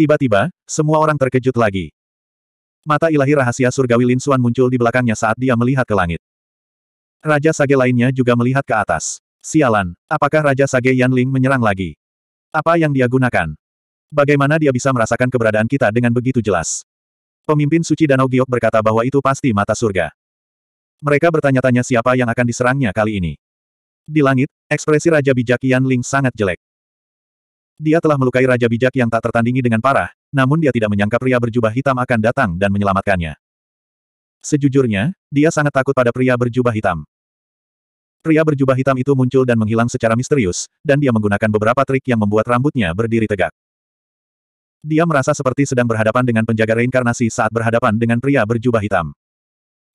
Tiba-tiba, semua orang terkejut lagi. Mata ilahi rahasia surgawi Lin Suan muncul di belakangnya saat dia melihat ke langit. Raja Sage lainnya juga melihat ke atas. Sialan, apakah Raja Sage Yan Ling menyerang lagi? Apa yang dia gunakan? Bagaimana dia bisa merasakan keberadaan kita dengan begitu jelas? Pemimpin suci Danau Giok berkata bahwa itu pasti mata surga. Mereka bertanya-tanya siapa yang akan diserangnya kali ini. Di langit, ekspresi Raja Bijak Yan Ling sangat jelek. Dia telah melukai Raja Bijak yang tak tertandingi dengan parah, namun dia tidak menyangka pria berjubah hitam akan datang dan menyelamatkannya. Sejujurnya, dia sangat takut pada pria berjubah hitam. Pria berjubah hitam itu muncul dan menghilang secara misterius, dan dia menggunakan beberapa trik yang membuat rambutnya berdiri tegak. Dia merasa seperti sedang berhadapan dengan penjaga reinkarnasi saat berhadapan dengan pria berjubah hitam.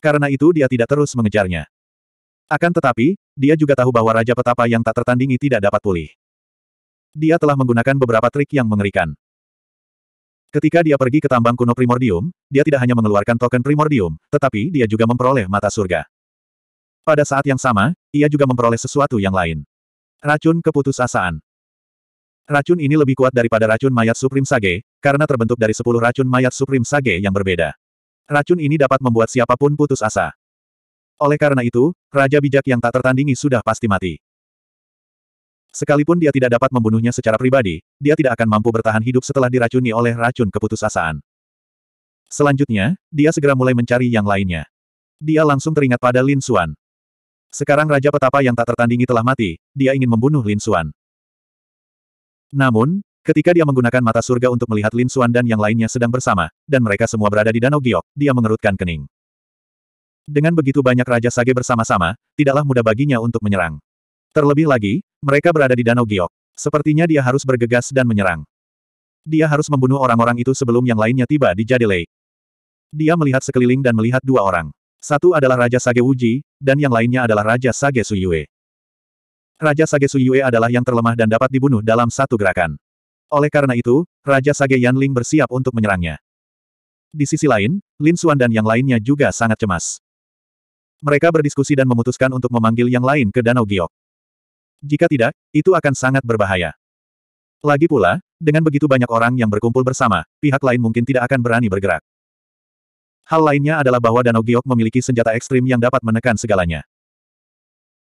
Karena itu dia tidak terus mengejarnya. Akan tetapi, dia juga tahu bahwa Raja Petapa yang tak tertandingi tidak dapat pulih. Dia telah menggunakan beberapa trik yang mengerikan. Ketika dia pergi ke tambang kuno primordium, dia tidak hanya mengeluarkan token primordium, tetapi dia juga memperoleh mata surga. Pada saat yang sama, ia juga memperoleh sesuatu yang lain. Racun keputusasaan. Racun ini lebih kuat daripada racun mayat Supreme Sage, karena terbentuk dari sepuluh racun mayat Supreme Sage yang berbeda. Racun ini dapat membuat siapapun putus asa. Oleh karena itu, Raja Bijak yang tak tertandingi sudah pasti mati. Sekalipun dia tidak dapat membunuhnya secara pribadi, dia tidak akan mampu bertahan hidup setelah diracuni oleh racun keputusasaan. Selanjutnya, dia segera mulai mencari yang lainnya. Dia langsung teringat pada Lin Xuan. Sekarang Raja Petapa yang tak tertandingi telah mati, dia ingin membunuh Lin Xuan. Namun, ketika dia menggunakan mata surga untuk melihat Lin Xuan dan yang lainnya sedang bersama, dan mereka semua berada di Danau Giok, dia mengerutkan kening. Dengan begitu banyak Raja Sage bersama-sama, tidaklah mudah baginya untuk menyerang. Terlebih lagi, mereka berada di Danau Giok. Sepertinya dia harus bergegas dan menyerang. Dia harus membunuh orang-orang itu sebelum yang lainnya tiba di Jade Lake. Dia melihat sekeliling dan melihat dua orang. Satu adalah Raja Sage Wuji, dan yang lainnya adalah Raja Sage Suyue. Raja Sage Suyue adalah yang terlemah dan dapat dibunuh dalam satu gerakan. Oleh karena itu, Raja Sage Yanling bersiap untuk menyerangnya. Di sisi lain, Lin Xuan dan yang lainnya juga sangat cemas. Mereka berdiskusi dan memutuskan untuk memanggil yang lain ke Danau Giok. Jika tidak, itu akan sangat berbahaya. Lagi pula, dengan begitu banyak orang yang berkumpul bersama, pihak lain mungkin tidak akan berani bergerak. Hal lainnya adalah bahwa Danau Giok memiliki senjata ekstrim yang dapat menekan segalanya.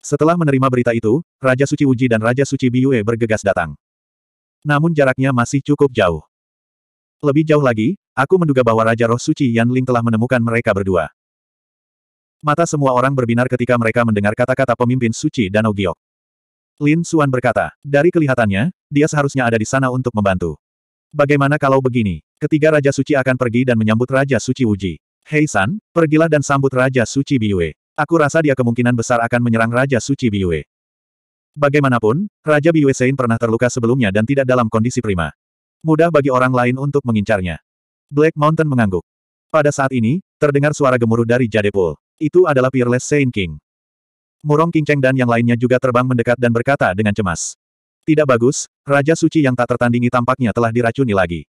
Setelah menerima berita itu, Raja Suci Uji dan Raja Suci Biyue bergegas datang. Namun jaraknya masih cukup jauh. Lebih jauh lagi, aku menduga bahwa Raja Roh Suci Yan Ling telah menemukan mereka berdua. Mata semua orang berbinar ketika mereka mendengar kata-kata pemimpin suci Danau Giok. Lin Suan berkata, dari kelihatannya, dia seharusnya ada di sana untuk membantu. Bagaimana kalau begini? Ketiga Raja Suci akan pergi dan menyambut Raja Suci Wuji. Hei San, pergilah dan sambut Raja Suci Biwe. Aku rasa dia kemungkinan besar akan menyerang Raja Suci Biwe. Bagaimanapun, Raja Biwe Sein pernah terluka sebelumnya dan tidak dalam kondisi prima. Mudah bagi orang lain untuk mengincarnya. Black Mountain mengangguk. Pada saat ini, terdengar suara gemuruh dari Jadepul. Itu adalah Peerless Saint King. Murong Kingceng dan yang lainnya juga terbang mendekat dan berkata dengan cemas. Tidak bagus, Raja Suci yang tak tertandingi tampaknya telah diracuni lagi.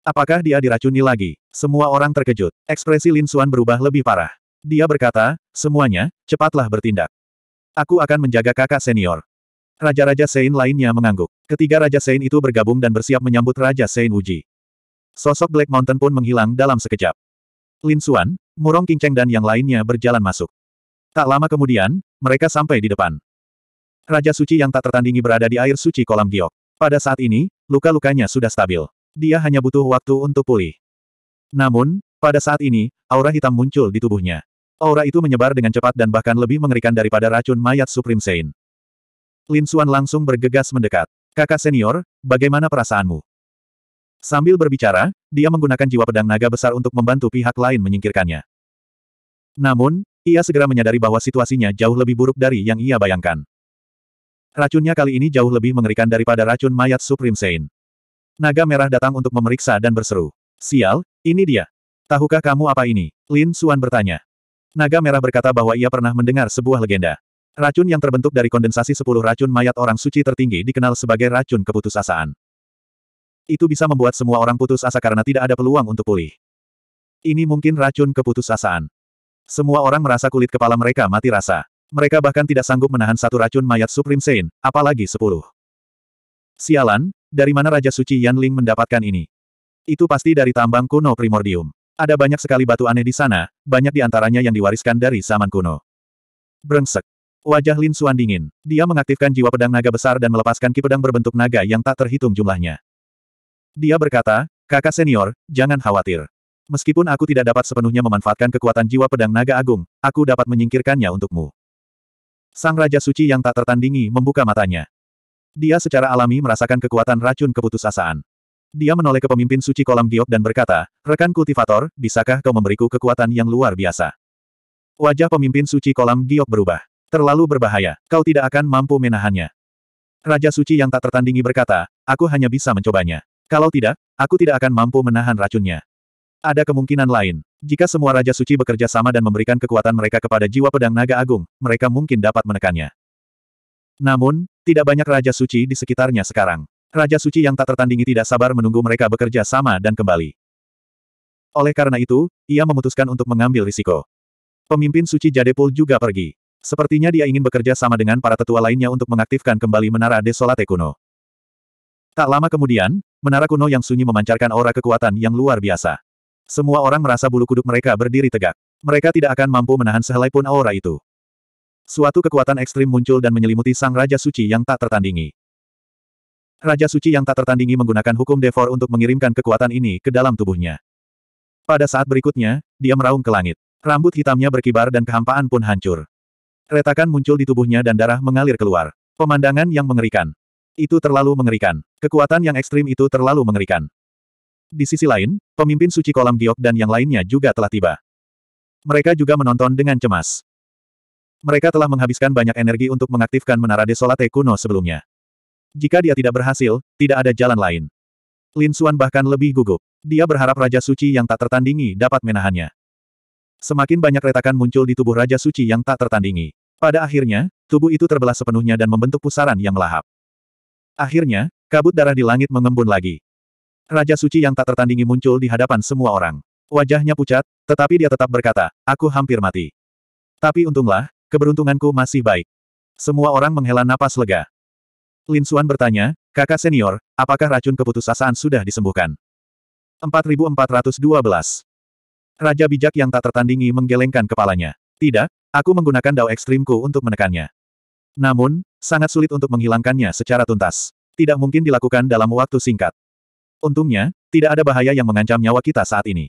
Apakah dia diracuni lagi? Semua orang terkejut. Ekspresi Lin Suan berubah lebih parah. Dia berkata, semuanya, cepatlah bertindak. Aku akan menjaga kakak senior. Raja-Raja Sein lainnya mengangguk. Ketiga Raja Sein itu bergabung dan bersiap menyambut Raja Sein Uji. Sosok Black Mountain pun menghilang dalam sekejap. Lin Suan, Murong Kingceng dan yang lainnya berjalan masuk. Tak lama kemudian, mereka sampai di depan. Raja suci yang tak tertandingi berada di air suci kolam giok. Pada saat ini, luka-lukanya sudah stabil. Dia hanya butuh waktu untuk pulih. Namun, pada saat ini, aura hitam muncul di tubuhnya. Aura itu menyebar dengan cepat dan bahkan lebih mengerikan daripada racun mayat Supreme Saint. Lin Xuan langsung bergegas mendekat. Kakak senior, bagaimana perasaanmu? Sambil berbicara, dia menggunakan jiwa pedang naga besar untuk membantu pihak lain menyingkirkannya. Namun, ia segera menyadari bahwa situasinya jauh lebih buruk dari yang ia bayangkan. Racunnya kali ini jauh lebih mengerikan daripada racun mayat Supreme Saint. Naga merah datang untuk memeriksa dan berseru. Sial, ini dia. Tahukah kamu apa ini? Lin Suan bertanya. Naga merah berkata bahwa ia pernah mendengar sebuah legenda. Racun yang terbentuk dari kondensasi sepuluh racun mayat orang suci tertinggi dikenal sebagai racun keputusasaan. Itu bisa membuat semua orang putus asa karena tidak ada peluang untuk pulih. Ini mungkin racun keputusasaan. Semua orang merasa kulit kepala mereka mati rasa. Mereka bahkan tidak sanggup menahan satu racun mayat Supreme Saint, apalagi sepuluh. Sialan, dari mana Raja Suci Yan Ling mendapatkan ini? Itu pasti dari tambang kuno Primordium. Ada banyak sekali batu aneh di sana, banyak di antaranya yang diwariskan dari zaman kuno. Brengsek. Wajah Lin Suan dingin. Dia mengaktifkan jiwa pedang naga besar dan melepaskan ki pedang berbentuk naga yang tak terhitung jumlahnya. Dia berkata, kakak senior, jangan khawatir. Meskipun aku tidak dapat sepenuhnya memanfaatkan kekuatan jiwa pedang naga agung, aku dapat menyingkirkannya untukmu. Sang Raja Suci yang tak tertandingi membuka matanya. Dia secara alami merasakan kekuatan racun keputusasaan. Dia menoleh ke pemimpin suci kolam giok dan berkata, Rekan kultivator, bisakah kau memberiku kekuatan yang luar biasa? Wajah pemimpin suci kolam giok berubah. Terlalu berbahaya, kau tidak akan mampu menahannya. Raja suci yang tak tertandingi berkata, aku hanya bisa mencobanya. Kalau tidak, aku tidak akan mampu menahan racunnya. Ada kemungkinan lain. Jika semua Raja Suci bekerja sama dan memberikan kekuatan mereka kepada jiwa pedang naga agung, mereka mungkin dapat menekannya. Namun, tidak banyak Raja Suci di sekitarnya sekarang. Raja Suci yang tak tertandingi tidak sabar menunggu mereka bekerja sama dan kembali. Oleh karena itu, ia memutuskan untuk mengambil risiko. Pemimpin Suci Jadepul juga pergi. Sepertinya dia ingin bekerja sama dengan para tetua lainnya untuk mengaktifkan kembali Menara Desolate kuno. Tak lama kemudian, menara kuno yang sunyi memancarkan aura kekuatan yang luar biasa. Semua orang merasa bulu kuduk mereka berdiri tegak. Mereka tidak akan mampu menahan sehelai pun aura itu. Suatu kekuatan ekstrim muncul dan menyelimuti sang Raja Suci yang tak tertandingi. Raja Suci yang tak tertandingi menggunakan hukum Devor untuk mengirimkan kekuatan ini ke dalam tubuhnya. Pada saat berikutnya, dia meraung ke langit. Rambut hitamnya berkibar dan kehampaan pun hancur. Retakan muncul di tubuhnya dan darah mengalir keluar. Pemandangan yang mengerikan. Itu terlalu mengerikan. Kekuatan yang ekstrim itu terlalu mengerikan. Di sisi lain, pemimpin suci kolam giok dan yang lainnya juga telah tiba. Mereka juga menonton dengan cemas. Mereka telah menghabiskan banyak energi untuk mengaktifkan menara desolate kuno sebelumnya. Jika dia tidak berhasil, tidak ada jalan lain. Lin Suan bahkan lebih gugup. Dia berharap Raja Suci yang tak tertandingi dapat menahannya. Semakin banyak retakan muncul di tubuh Raja Suci yang tak tertandingi. Pada akhirnya, tubuh itu terbelah sepenuhnya dan membentuk pusaran yang melahap. Akhirnya, kabut darah di langit mengembun lagi. Raja suci yang tak tertandingi muncul di hadapan semua orang. Wajahnya pucat, tetapi dia tetap berkata, aku hampir mati. Tapi untunglah, keberuntunganku masih baik. Semua orang menghela napas lega. Lin Xuan bertanya, kakak senior, apakah racun keputusasaan sudah disembuhkan? 4412. Raja bijak yang tak tertandingi menggelengkan kepalanya. Tidak, aku menggunakan dao ekstrimku untuk menekannya. Namun, sangat sulit untuk menghilangkannya secara tuntas. Tidak mungkin dilakukan dalam waktu singkat. Untungnya, tidak ada bahaya yang mengancam nyawa kita saat ini.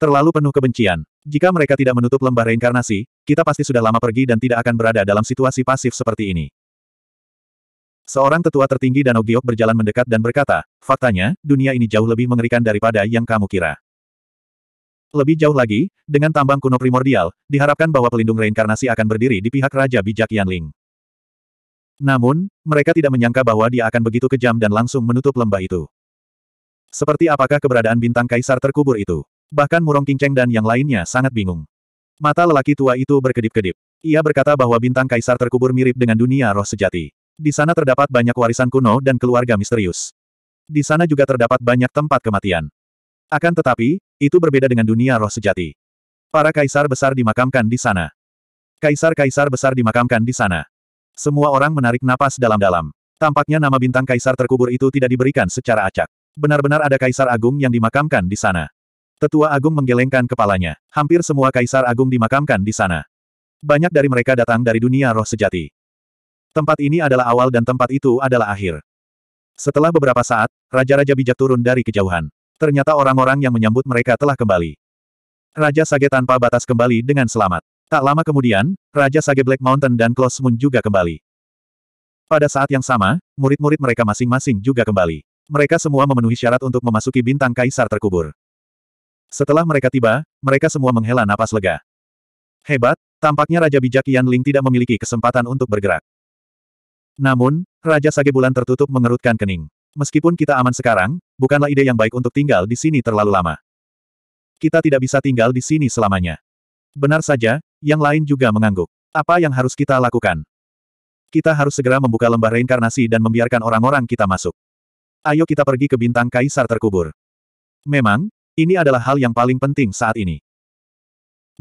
Terlalu penuh kebencian. Jika mereka tidak menutup lembah reinkarnasi, kita pasti sudah lama pergi dan tidak akan berada dalam situasi pasif seperti ini. Seorang tetua tertinggi Danau Giok berjalan mendekat dan berkata, faktanya, dunia ini jauh lebih mengerikan daripada yang kamu kira. Lebih jauh lagi, dengan tambang kuno primordial, diharapkan bahwa pelindung reinkarnasi akan berdiri di pihak Raja Bijak Yanling. Namun, mereka tidak menyangka bahwa dia akan begitu kejam dan langsung menutup lembah itu. Seperti apakah keberadaan bintang kaisar terkubur itu? Bahkan Murong Kingceng dan yang lainnya sangat bingung. Mata lelaki tua itu berkedip-kedip. Ia berkata bahwa bintang kaisar terkubur mirip dengan dunia roh sejati. Di sana terdapat banyak warisan kuno dan keluarga misterius. Di sana juga terdapat banyak tempat kematian. Akan tetapi, itu berbeda dengan dunia roh sejati. Para kaisar besar dimakamkan di sana. Kaisar-kaisar besar dimakamkan di sana. Semua orang menarik napas dalam-dalam. Tampaknya nama bintang kaisar terkubur itu tidak diberikan secara acak. Benar-benar ada kaisar agung yang dimakamkan di sana. Tetua agung menggelengkan kepalanya. Hampir semua kaisar agung dimakamkan di sana. Banyak dari mereka datang dari dunia roh sejati. Tempat ini adalah awal dan tempat itu adalah akhir. Setelah beberapa saat, raja-raja bijak turun dari kejauhan. Ternyata orang-orang yang menyambut mereka telah kembali. Raja Sage tanpa batas kembali dengan selamat. Tak lama kemudian, Raja Sage Black Mountain dan Close Moon juga kembali. Pada saat yang sama, murid-murid mereka masing-masing juga kembali. Mereka semua memenuhi syarat untuk memasuki bintang kaisar terkubur. Setelah mereka tiba, mereka semua menghela napas lega. Hebat, tampaknya Raja Bijak Yan Ling tidak memiliki kesempatan untuk bergerak. Namun, Raja Sage Bulan tertutup mengerutkan kening. Meskipun kita aman sekarang, bukanlah ide yang baik untuk tinggal di sini terlalu lama. Kita tidak bisa tinggal di sini selamanya. Benar saja, yang lain juga mengangguk. Apa yang harus kita lakukan? Kita harus segera membuka lembah reinkarnasi dan membiarkan orang-orang kita masuk. Ayo kita pergi ke bintang kaisar terkubur. Memang, ini adalah hal yang paling penting saat ini.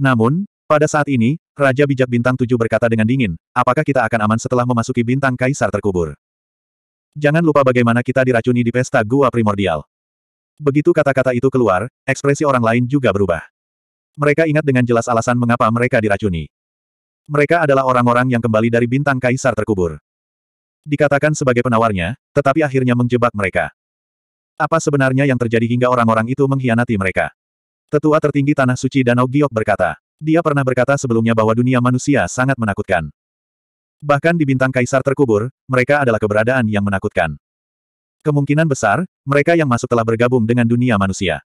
Namun, pada saat ini, Raja Bijak Bintang Tujuh berkata dengan dingin, apakah kita akan aman setelah memasuki bintang kaisar terkubur? Jangan lupa bagaimana kita diracuni di pesta gua primordial. Begitu kata-kata itu keluar, ekspresi orang lain juga berubah. Mereka ingat dengan jelas alasan mengapa mereka diracuni. Mereka adalah orang-orang yang kembali dari bintang kaisar terkubur dikatakan sebagai penawarnya, tetapi akhirnya menjebak mereka. Apa sebenarnya yang terjadi hingga orang-orang itu mengkhianati mereka? Tetua tertinggi Tanah Suci Danau Giok berkata, dia pernah berkata sebelumnya bahwa dunia manusia sangat menakutkan. Bahkan di bintang kaisar terkubur, mereka adalah keberadaan yang menakutkan. Kemungkinan besar, mereka yang masuk telah bergabung dengan dunia manusia.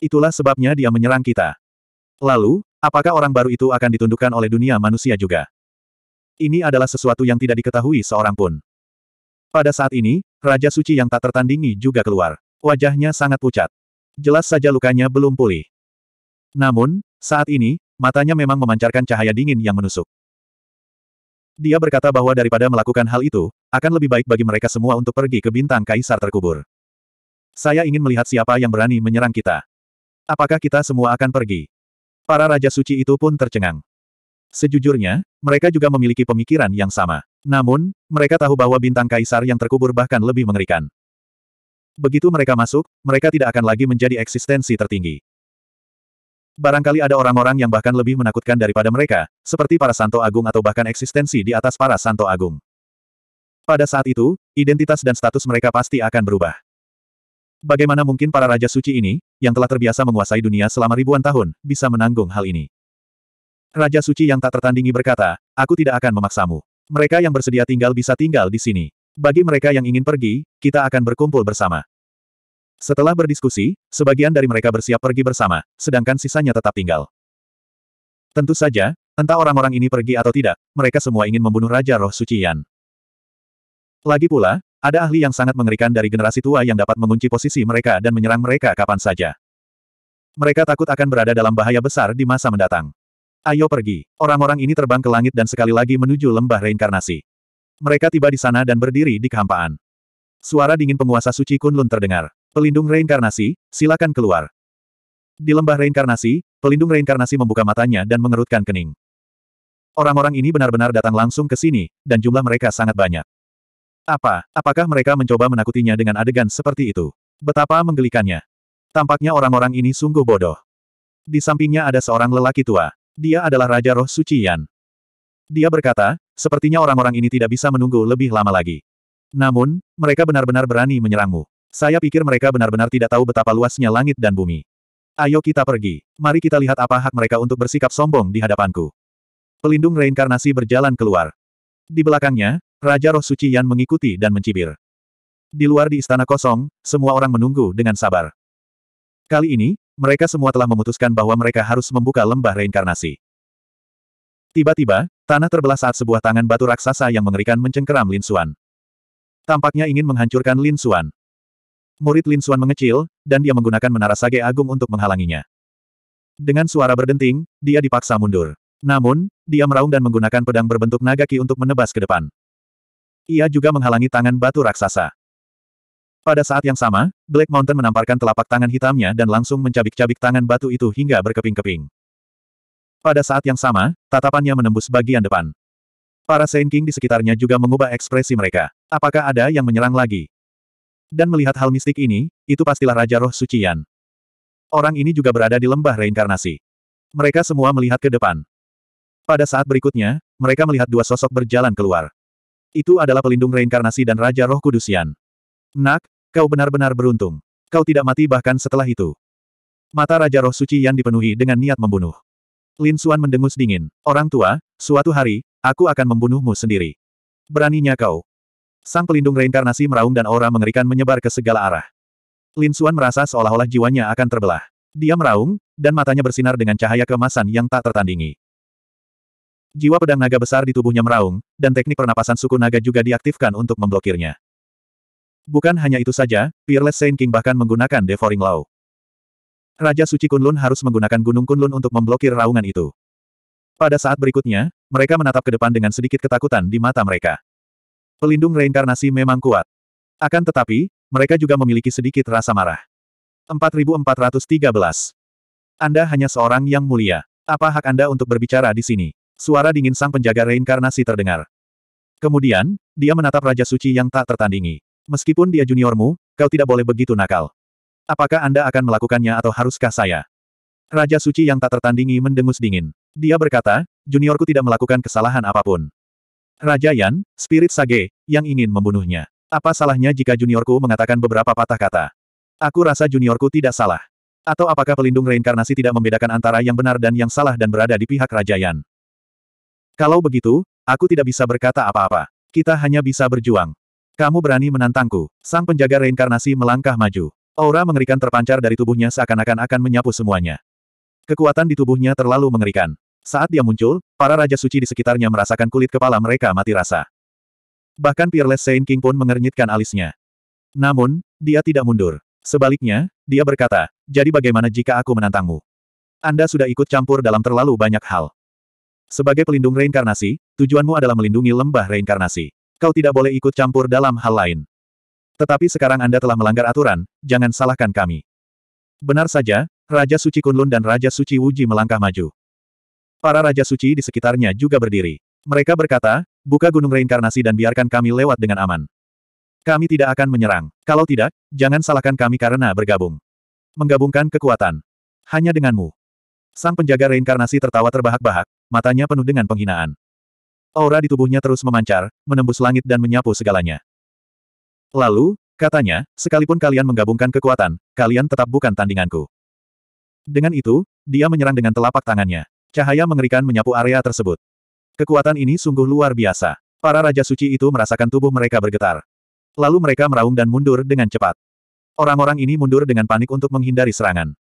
Itulah sebabnya dia menyerang kita. Lalu, apakah orang baru itu akan ditundukkan oleh dunia manusia juga? Ini adalah sesuatu yang tidak diketahui seorang pun. Pada saat ini, Raja Suci yang tak tertandingi juga keluar. Wajahnya sangat pucat. Jelas saja lukanya belum pulih. Namun, saat ini, matanya memang memancarkan cahaya dingin yang menusuk. Dia berkata bahwa daripada melakukan hal itu, akan lebih baik bagi mereka semua untuk pergi ke bintang kaisar terkubur. Saya ingin melihat siapa yang berani menyerang kita. Apakah kita semua akan pergi? Para raja suci itu pun tercengang. Sejujurnya, mereka juga memiliki pemikiran yang sama. Namun, mereka tahu bahwa bintang kaisar yang terkubur bahkan lebih mengerikan. Begitu mereka masuk, mereka tidak akan lagi menjadi eksistensi tertinggi. Barangkali ada orang-orang yang bahkan lebih menakutkan daripada mereka, seperti para santo agung atau bahkan eksistensi di atas para santo agung. Pada saat itu, identitas dan status mereka pasti akan berubah. Bagaimana mungkin para raja suci ini, yang telah terbiasa menguasai dunia selama ribuan tahun, bisa menanggung hal ini? Raja suci yang tak tertandingi berkata, aku tidak akan memaksamu. Mereka yang bersedia tinggal bisa tinggal di sini. Bagi mereka yang ingin pergi, kita akan berkumpul bersama. Setelah berdiskusi, sebagian dari mereka bersiap pergi bersama, sedangkan sisanya tetap tinggal. Tentu saja, entah orang-orang ini pergi atau tidak, mereka semua ingin membunuh Raja Roh Suci Yan. Lagi pula, ada ahli yang sangat mengerikan dari generasi tua yang dapat mengunci posisi mereka dan menyerang mereka kapan saja. Mereka takut akan berada dalam bahaya besar di masa mendatang. Ayo pergi. Orang-orang ini terbang ke langit dan sekali lagi menuju lembah reinkarnasi. Mereka tiba di sana dan berdiri di kehampaan. Suara dingin penguasa suci Kunlun terdengar. Pelindung reinkarnasi, silakan keluar. Di lembah reinkarnasi, pelindung reinkarnasi membuka matanya dan mengerutkan kening. Orang-orang ini benar-benar datang langsung ke sini, dan jumlah mereka sangat banyak. Apa, apakah mereka mencoba menakutinya dengan adegan seperti itu? Betapa menggelikannya. Tampaknya orang-orang ini sungguh bodoh. Di sampingnya ada seorang lelaki tua. Dia adalah Raja Roh Suci Yan. Dia berkata, sepertinya orang-orang ini tidak bisa menunggu lebih lama lagi. Namun, mereka benar-benar berani menyerangmu. Saya pikir mereka benar-benar tidak tahu betapa luasnya langit dan bumi. Ayo kita pergi. Mari kita lihat apa hak mereka untuk bersikap sombong di hadapanku. Pelindung reinkarnasi berjalan keluar. Di belakangnya, Raja Roh Suci Yan mengikuti dan mencibir. Di luar di istana kosong, semua orang menunggu dengan sabar. Kali ini, mereka semua telah memutuskan bahwa mereka harus membuka lembah reinkarnasi. Tiba-tiba, tanah terbelah saat sebuah tangan batu raksasa yang mengerikan mencengkeram Lin Xuan. Tampaknya ingin menghancurkan Lin Xuan. Murid Lin Xuan mengecil, dan dia menggunakan menara sage agung untuk menghalanginya. Dengan suara berdenting, dia dipaksa mundur. Namun, dia meraung dan menggunakan pedang berbentuk nagaki untuk menebas ke depan. Ia juga menghalangi tangan batu raksasa. Pada saat yang sama, Black Mountain menamparkan telapak tangan hitamnya dan langsung mencabik-cabik tangan batu itu hingga berkeping-keping. Pada saat yang sama, tatapannya menembus bagian depan. Para Saint King di sekitarnya juga mengubah ekspresi mereka. Apakah ada yang menyerang lagi? Dan melihat hal mistik ini, itu pastilah Raja Roh Suci Orang ini juga berada di lembah reinkarnasi. Mereka semua melihat ke depan. Pada saat berikutnya, mereka melihat dua sosok berjalan keluar. Itu adalah pelindung reinkarnasi dan Raja Roh Kudusian. Nak, Kau benar-benar beruntung. Kau tidak mati bahkan setelah itu. Mata Raja Roh Suci yang dipenuhi dengan niat membunuh. Lin Suan mendengus dingin. Orang tua, suatu hari, aku akan membunuhmu sendiri. Beraninya kau. Sang pelindung reinkarnasi meraung dan aura mengerikan menyebar ke segala arah. Lin Suan merasa seolah-olah jiwanya akan terbelah. Dia meraung, dan matanya bersinar dengan cahaya kemasan yang tak tertandingi. Jiwa pedang naga besar di tubuhnya meraung, dan teknik pernapasan suku naga juga diaktifkan untuk memblokirnya. Bukan hanya itu saja, Peerless Saint King bahkan menggunakan Devouring Law. Raja Suci Kunlun harus menggunakan Gunung Kunlun untuk memblokir raungan itu. Pada saat berikutnya, mereka menatap ke depan dengan sedikit ketakutan di mata mereka. Pelindung reinkarnasi memang kuat. Akan tetapi, mereka juga memiliki sedikit rasa marah. 4413. Anda hanya seorang yang mulia. Apa hak Anda untuk berbicara di sini? Suara dingin sang penjaga reinkarnasi terdengar. Kemudian, dia menatap Raja Suci yang tak tertandingi. Meskipun dia juniormu, kau tidak boleh begitu nakal. Apakah Anda akan melakukannya atau haruskah saya? Raja suci yang tak tertandingi mendengus dingin. Dia berkata, juniorku tidak melakukan kesalahan apapun. Raja Yan, spirit Sage, yang ingin membunuhnya. Apa salahnya jika juniorku mengatakan beberapa patah kata? Aku rasa juniorku tidak salah. Atau apakah pelindung reinkarnasi tidak membedakan antara yang benar dan yang salah dan berada di pihak Raja Yan? Kalau begitu, aku tidak bisa berkata apa-apa. Kita hanya bisa berjuang. Kamu berani menantangku. Sang penjaga reinkarnasi melangkah maju. Aura mengerikan terpancar dari tubuhnya seakan-akan akan menyapu semuanya. Kekuatan di tubuhnya terlalu mengerikan. Saat dia muncul, para raja suci di sekitarnya merasakan kulit kepala mereka mati rasa. Bahkan Peerless Saint King pun mengernyitkan alisnya. Namun, dia tidak mundur. Sebaliknya, dia berkata, jadi bagaimana jika aku menantangmu? Anda sudah ikut campur dalam terlalu banyak hal. Sebagai pelindung reinkarnasi, tujuanmu adalah melindungi lembah reinkarnasi. Kau tidak boleh ikut campur dalam hal lain. Tetapi sekarang Anda telah melanggar aturan, jangan salahkan kami. Benar saja, Raja Suci Kunlun dan Raja Suci Wuji melangkah maju. Para Raja Suci di sekitarnya juga berdiri. Mereka berkata, buka gunung reinkarnasi dan biarkan kami lewat dengan aman. Kami tidak akan menyerang. Kalau tidak, jangan salahkan kami karena bergabung. Menggabungkan kekuatan. Hanya denganmu. Sang penjaga reinkarnasi tertawa terbahak-bahak, matanya penuh dengan penghinaan. Aura di tubuhnya terus memancar, menembus langit dan menyapu segalanya. Lalu, katanya, sekalipun kalian menggabungkan kekuatan, kalian tetap bukan tandinganku. Dengan itu, dia menyerang dengan telapak tangannya. Cahaya mengerikan menyapu area tersebut. Kekuatan ini sungguh luar biasa. Para Raja Suci itu merasakan tubuh mereka bergetar. Lalu mereka meraung dan mundur dengan cepat. Orang-orang ini mundur dengan panik untuk menghindari serangan.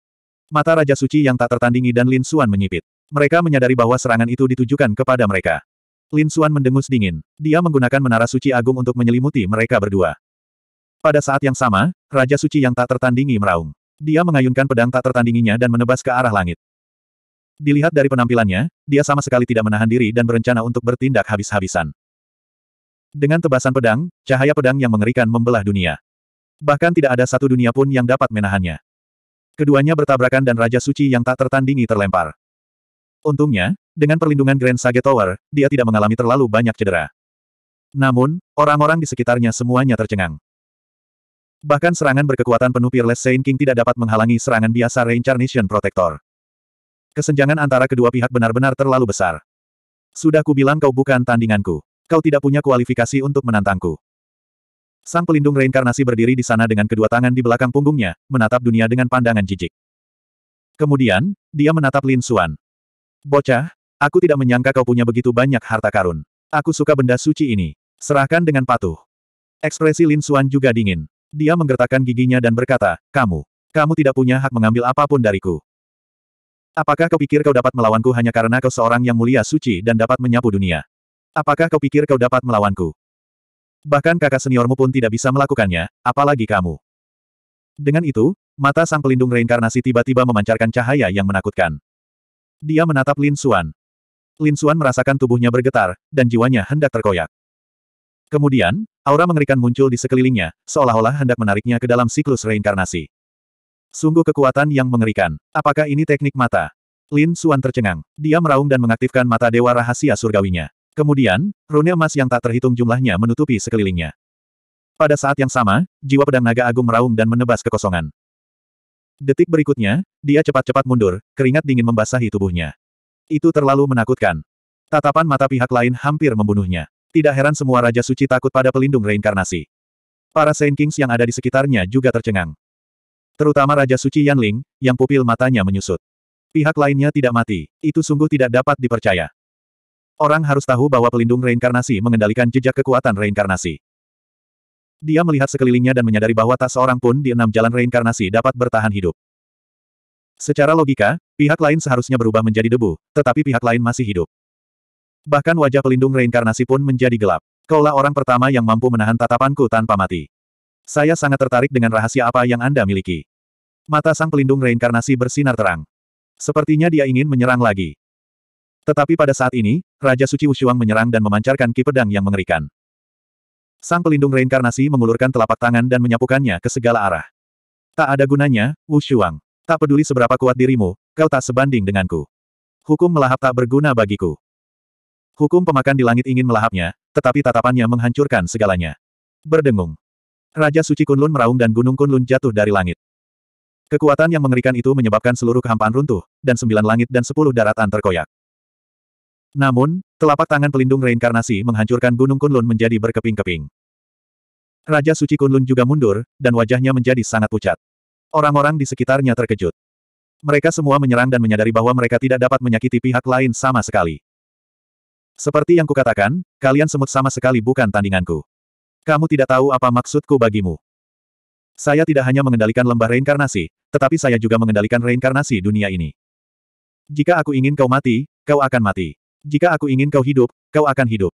Mata Raja Suci yang tak tertandingi dan Lin Suan menyipit. Mereka menyadari bahwa serangan itu ditujukan kepada mereka. Lin Xuan mendengus dingin. Dia menggunakan menara suci agung untuk menyelimuti mereka berdua. Pada saat yang sama, Raja Suci yang tak tertandingi meraung. Dia mengayunkan pedang tak tertandinginya dan menebas ke arah langit. Dilihat dari penampilannya, dia sama sekali tidak menahan diri dan berencana untuk bertindak habis-habisan. Dengan tebasan pedang, cahaya pedang yang mengerikan membelah dunia. Bahkan tidak ada satu dunia pun yang dapat menahannya. Keduanya bertabrakan dan Raja Suci yang tak tertandingi terlempar. Untungnya, dengan perlindungan Grand Sage Tower, dia tidak mengalami terlalu banyak cedera. Namun, orang-orang di sekitarnya semuanya tercengang. Bahkan serangan berkekuatan penuh Peerless Saint King tidak dapat menghalangi serangan biasa Reincarnation Protector. Kesenjangan antara kedua pihak benar-benar terlalu besar. Sudah kubilang kau bukan tandinganku. Kau tidak punya kualifikasi untuk menantangku. Sang pelindung reinkarnasi berdiri di sana dengan kedua tangan di belakang punggungnya, menatap dunia dengan pandangan jijik. Kemudian, dia menatap Lin Xuan. Bocah, Aku tidak menyangka kau punya begitu banyak harta karun. Aku suka benda suci ini. Serahkan dengan patuh. Ekspresi Lin Xuan juga dingin. Dia menggertakkan giginya dan berkata, Kamu, kamu tidak punya hak mengambil apapun dariku. Apakah kau pikir kau dapat melawanku hanya karena kau seorang yang mulia suci dan dapat menyapu dunia? Apakah kau pikir kau dapat melawanku? Bahkan kakak seniormu pun tidak bisa melakukannya, apalagi kamu. Dengan itu, mata sang pelindung reinkarnasi tiba-tiba memancarkan cahaya yang menakutkan. Dia menatap Lin Xuan. Lin Xuan merasakan tubuhnya bergetar, dan jiwanya hendak terkoyak. Kemudian, aura mengerikan muncul di sekelilingnya, seolah-olah hendak menariknya ke dalam siklus reinkarnasi. Sungguh kekuatan yang mengerikan. Apakah ini teknik mata? Lin Xuan tercengang. Dia meraung dan mengaktifkan mata dewa rahasia surgawinya. Kemudian, rune emas yang tak terhitung jumlahnya menutupi sekelilingnya. Pada saat yang sama, jiwa pedang naga agung meraung dan menebas kekosongan. Detik berikutnya, dia cepat-cepat mundur, keringat dingin membasahi tubuhnya. Itu terlalu menakutkan. Tatapan mata pihak lain hampir membunuhnya. Tidak heran semua Raja Suci takut pada pelindung reinkarnasi. Para Saint Kings yang ada di sekitarnya juga tercengang. Terutama Raja Suci Yanling, yang pupil matanya menyusut. Pihak lainnya tidak mati, itu sungguh tidak dapat dipercaya. Orang harus tahu bahwa pelindung reinkarnasi mengendalikan jejak kekuatan reinkarnasi. Dia melihat sekelilingnya dan menyadari bahwa tak seorang pun di enam jalan reinkarnasi dapat bertahan hidup. Secara logika, pihak lain seharusnya berubah menjadi debu, tetapi pihak lain masih hidup. Bahkan wajah pelindung reinkarnasi pun menjadi gelap. Kaulah orang pertama yang mampu menahan tatapanku tanpa mati. Saya sangat tertarik dengan rahasia apa yang Anda miliki. Mata sang pelindung reinkarnasi bersinar terang. Sepertinya dia ingin menyerang lagi. Tetapi pada saat ini, Raja Suci Wushuang menyerang dan memancarkan ki pedang yang mengerikan. Sang pelindung reinkarnasi mengulurkan telapak tangan dan menyapukannya ke segala arah. Tak ada gunanya, Wushuang. Tak peduli seberapa kuat dirimu, kau tak sebanding denganku. Hukum melahap tak berguna bagiku. Hukum pemakan di langit ingin melahapnya, tetapi tatapannya menghancurkan segalanya. Berdengung. Raja Suci Kunlun meraung dan Gunung Kunlun jatuh dari langit. Kekuatan yang mengerikan itu menyebabkan seluruh kehampaan runtuh, dan sembilan langit dan sepuluh daratan terkoyak. Namun, telapak tangan pelindung reinkarnasi menghancurkan Gunung Kunlun menjadi berkeping-keping. Raja Suci Kunlun juga mundur, dan wajahnya menjadi sangat pucat. Orang-orang di sekitarnya terkejut. Mereka semua menyerang dan menyadari bahwa mereka tidak dapat menyakiti pihak lain sama sekali. Seperti yang kukatakan, kalian semut sama sekali bukan tandinganku. Kamu tidak tahu apa maksudku bagimu. Saya tidak hanya mengendalikan lembah reinkarnasi, tetapi saya juga mengendalikan reinkarnasi dunia ini. Jika aku ingin kau mati, kau akan mati. Jika aku ingin kau hidup, kau akan hidup.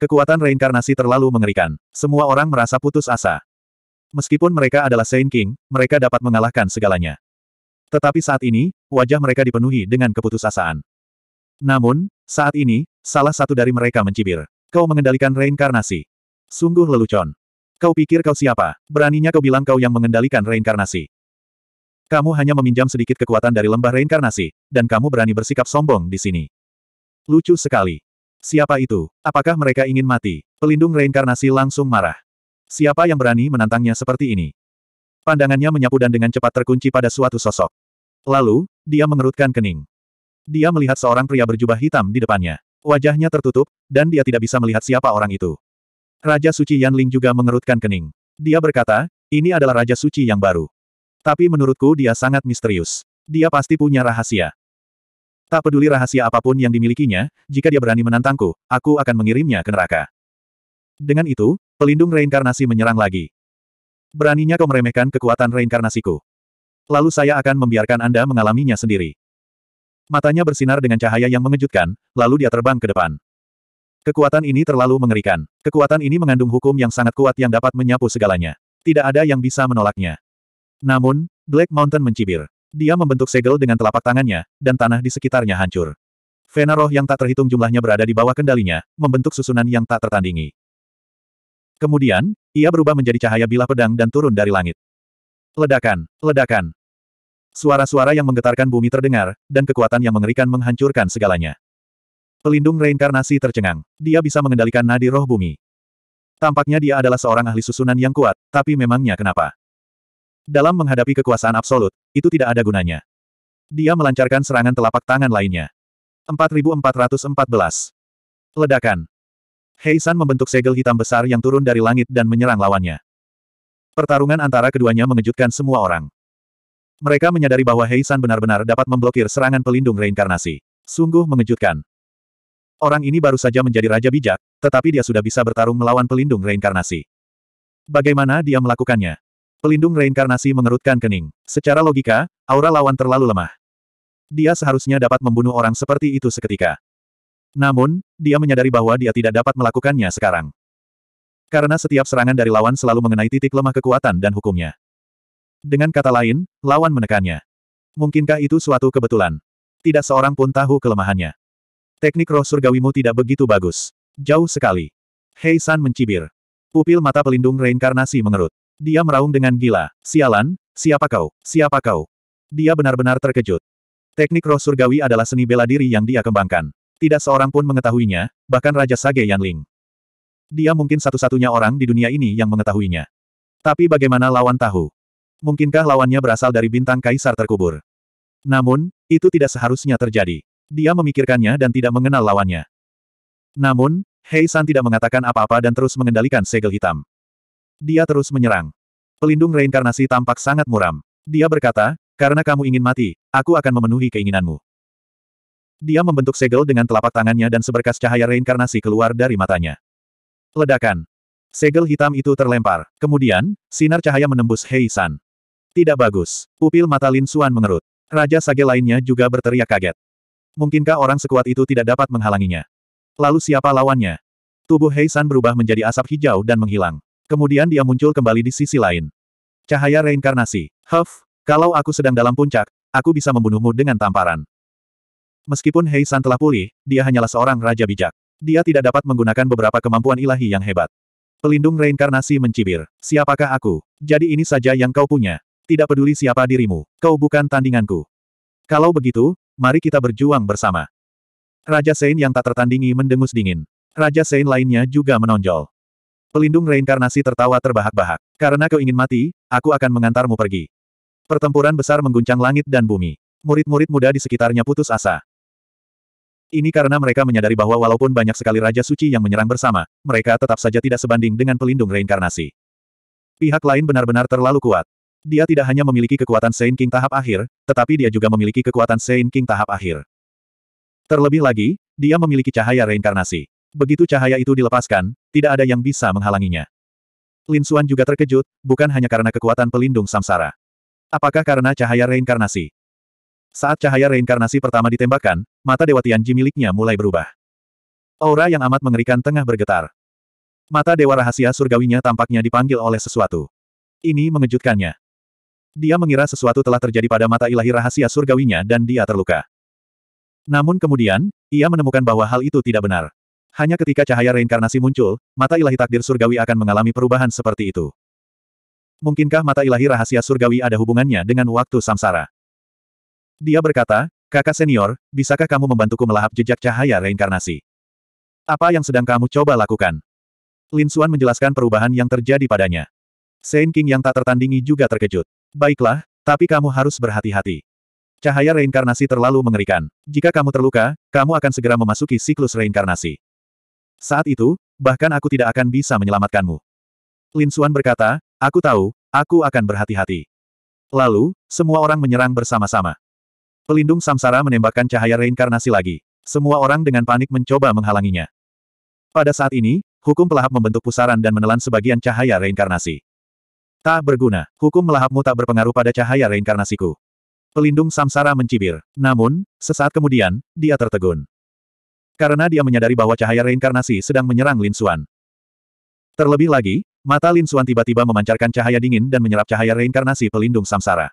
Kekuatan reinkarnasi terlalu mengerikan. Semua orang merasa putus asa. Meskipun mereka adalah Saint King, mereka dapat mengalahkan segalanya. Tetapi saat ini, wajah mereka dipenuhi dengan keputusasaan. Namun, saat ini, salah satu dari mereka mencibir. Kau mengendalikan reinkarnasi. Sungguh lelucon. Kau pikir kau siapa? Beraninya kau bilang kau yang mengendalikan reinkarnasi. Kamu hanya meminjam sedikit kekuatan dari lembah reinkarnasi, dan kamu berani bersikap sombong di sini. Lucu sekali. Siapa itu? Apakah mereka ingin mati? Pelindung reinkarnasi langsung marah. Siapa yang berani menantangnya seperti ini? Pandangannya menyapu dan dengan cepat terkunci pada suatu sosok. Lalu, dia mengerutkan kening. Dia melihat seorang pria berjubah hitam di depannya. Wajahnya tertutup, dan dia tidak bisa melihat siapa orang itu. Raja Suci Ling juga mengerutkan kening. Dia berkata, ini adalah Raja Suci yang baru. Tapi menurutku dia sangat misterius. Dia pasti punya rahasia. Tak peduli rahasia apapun yang dimilikinya, jika dia berani menantangku, aku akan mengirimnya ke neraka. Dengan itu, pelindung reinkarnasi menyerang lagi. Beraninya kau meremehkan kekuatan reinkarnasiku. Lalu saya akan membiarkan Anda mengalaminya sendiri. Matanya bersinar dengan cahaya yang mengejutkan, lalu dia terbang ke depan. Kekuatan ini terlalu mengerikan. Kekuatan ini mengandung hukum yang sangat kuat yang dapat menyapu segalanya. Tidak ada yang bisa menolaknya. Namun, Black Mountain mencibir. Dia membentuk segel dengan telapak tangannya, dan tanah di sekitarnya hancur. Vena roh yang tak terhitung jumlahnya berada di bawah kendalinya, membentuk susunan yang tak tertandingi. Kemudian, ia berubah menjadi cahaya bilah pedang dan turun dari langit. Ledakan, ledakan. Suara-suara yang menggetarkan bumi terdengar, dan kekuatan yang mengerikan menghancurkan segalanya. Pelindung reinkarnasi tercengang. Dia bisa mengendalikan nadi roh bumi. Tampaknya dia adalah seorang ahli susunan yang kuat, tapi memangnya kenapa? Dalam menghadapi kekuasaan absolut, itu tidak ada gunanya. Dia melancarkan serangan telapak tangan lainnya. 4414. Ledakan, Heisan membentuk segel hitam besar yang turun dari langit dan menyerang lawannya. Pertarungan antara keduanya mengejutkan semua orang. Mereka menyadari bahwa Heisan benar-benar dapat memblokir serangan pelindung reinkarnasi. Sungguh mengejutkan. Orang ini baru saja menjadi raja bijak, tetapi dia sudah bisa bertarung melawan pelindung reinkarnasi. Bagaimana dia melakukannya? Pelindung reinkarnasi mengerutkan kening. Secara logika, aura lawan terlalu lemah. Dia seharusnya dapat membunuh orang seperti itu seketika. Namun, dia menyadari bahwa dia tidak dapat melakukannya sekarang. Karena setiap serangan dari lawan selalu mengenai titik lemah kekuatan dan hukumnya. Dengan kata lain, lawan menekannya. Mungkinkah itu suatu kebetulan? Tidak seorang pun tahu kelemahannya. Teknik roh surgawimu tidak begitu bagus. Jauh sekali. Hei San mencibir. Pupil mata pelindung reinkarnasi mengerut. Dia meraung dengan gila. Sialan, siapa kau? Siapa kau? Dia benar-benar terkejut. Teknik roh surgawi adalah seni bela diri yang dia kembangkan. Tidak seorang pun mengetahuinya, bahkan Raja Sage Yanling. Dia mungkin satu-satunya orang di dunia ini yang mengetahuinya. Tapi bagaimana lawan tahu? Mungkinkah lawannya berasal dari bintang kaisar terkubur? Namun, itu tidak seharusnya terjadi. Dia memikirkannya dan tidak mengenal lawannya. Namun, Hei San tidak mengatakan apa-apa dan terus mengendalikan segel hitam. Dia terus menyerang. Pelindung reinkarnasi tampak sangat muram. Dia berkata, karena kamu ingin mati, aku akan memenuhi keinginanmu. Dia membentuk segel dengan telapak tangannya dan seberkas cahaya reinkarnasi keluar dari matanya. Ledakan. Segel hitam itu terlempar. Kemudian, sinar cahaya menembus Hei San. Tidak bagus. Pupil mata Lin Suan mengerut. Raja Sage lainnya juga berteriak kaget. Mungkinkah orang sekuat itu tidak dapat menghalanginya? Lalu siapa lawannya? Tubuh Hei San berubah menjadi asap hijau dan menghilang. Kemudian dia muncul kembali di sisi lain. Cahaya reinkarnasi. Huff, kalau aku sedang dalam puncak, aku bisa membunuhmu dengan tamparan. Meskipun Hei San telah pulih, dia hanyalah seorang raja bijak. Dia tidak dapat menggunakan beberapa kemampuan ilahi yang hebat. Pelindung reinkarnasi mencibir. Siapakah aku? Jadi ini saja yang kau punya. Tidak peduli siapa dirimu, kau bukan tandinganku. Kalau begitu, mari kita berjuang bersama. Raja Sein yang tak tertandingi mendengus dingin. Raja Sein lainnya juga menonjol. Pelindung reinkarnasi tertawa terbahak-bahak. Karena kau ingin mati, aku akan mengantarmu pergi. Pertempuran besar mengguncang langit dan bumi. Murid-murid muda di sekitarnya putus asa. Ini karena mereka menyadari bahwa walaupun banyak sekali Raja Suci yang menyerang bersama, mereka tetap saja tidak sebanding dengan pelindung reinkarnasi. Pihak lain benar-benar terlalu kuat. Dia tidak hanya memiliki kekuatan Saint King tahap akhir, tetapi dia juga memiliki kekuatan Saint King tahap akhir. Terlebih lagi, dia memiliki cahaya reinkarnasi. Begitu cahaya itu dilepaskan, tidak ada yang bisa menghalanginya. Lin Xuan juga terkejut, bukan hanya karena kekuatan pelindung samsara. Apakah karena cahaya reinkarnasi? Saat cahaya reinkarnasi pertama ditembakkan, mata Dewa Tianji miliknya mulai berubah. Aura yang amat mengerikan tengah bergetar. Mata Dewa Rahasia Surgawinya tampaknya dipanggil oleh sesuatu. Ini mengejutkannya. Dia mengira sesuatu telah terjadi pada mata ilahi rahasia surgawinya dan dia terluka. Namun kemudian, ia menemukan bahwa hal itu tidak benar. Hanya ketika cahaya reinkarnasi muncul, mata ilahi takdir surgawi akan mengalami perubahan seperti itu. Mungkinkah mata ilahi rahasia surgawi ada hubungannya dengan waktu samsara? Dia berkata, kakak senior, bisakah kamu membantuku melahap jejak cahaya reinkarnasi? Apa yang sedang kamu coba lakukan? Lin Xuan menjelaskan perubahan yang terjadi padanya. Saint King yang tak tertandingi juga terkejut. Baiklah, tapi kamu harus berhati-hati. Cahaya reinkarnasi terlalu mengerikan. Jika kamu terluka, kamu akan segera memasuki siklus reinkarnasi. Saat itu, bahkan aku tidak akan bisa menyelamatkanmu. Lin Xuan berkata, aku tahu, aku akan berhati-hati. Lalu, semua orang menyerang bersama-sama. Pelindung samsara menembakkan cahaya reinkarnasi lagi. Semua orang dengan panik mencoba menghalanginya. Pada saat ini, hukum pelahap membentuk pusaran dan menelan sebagian cahaya reinkarnasi. Tak berguna, hukum melahapmu tak berpengaruh pada cahaya reinkarnasiku. Pelindung samsara mencibir. Namun, sesaat kemudian, dia tertegun. Karena dia menyadari bahwa cahaya reinkarnasi sedang menyerang Lin Xuan. Terlebih lagi, mata Lin Xuan tiba-tiba memancarkan cahaya dingin dan menyerap cahaya reinkarnasi pelindung samsara.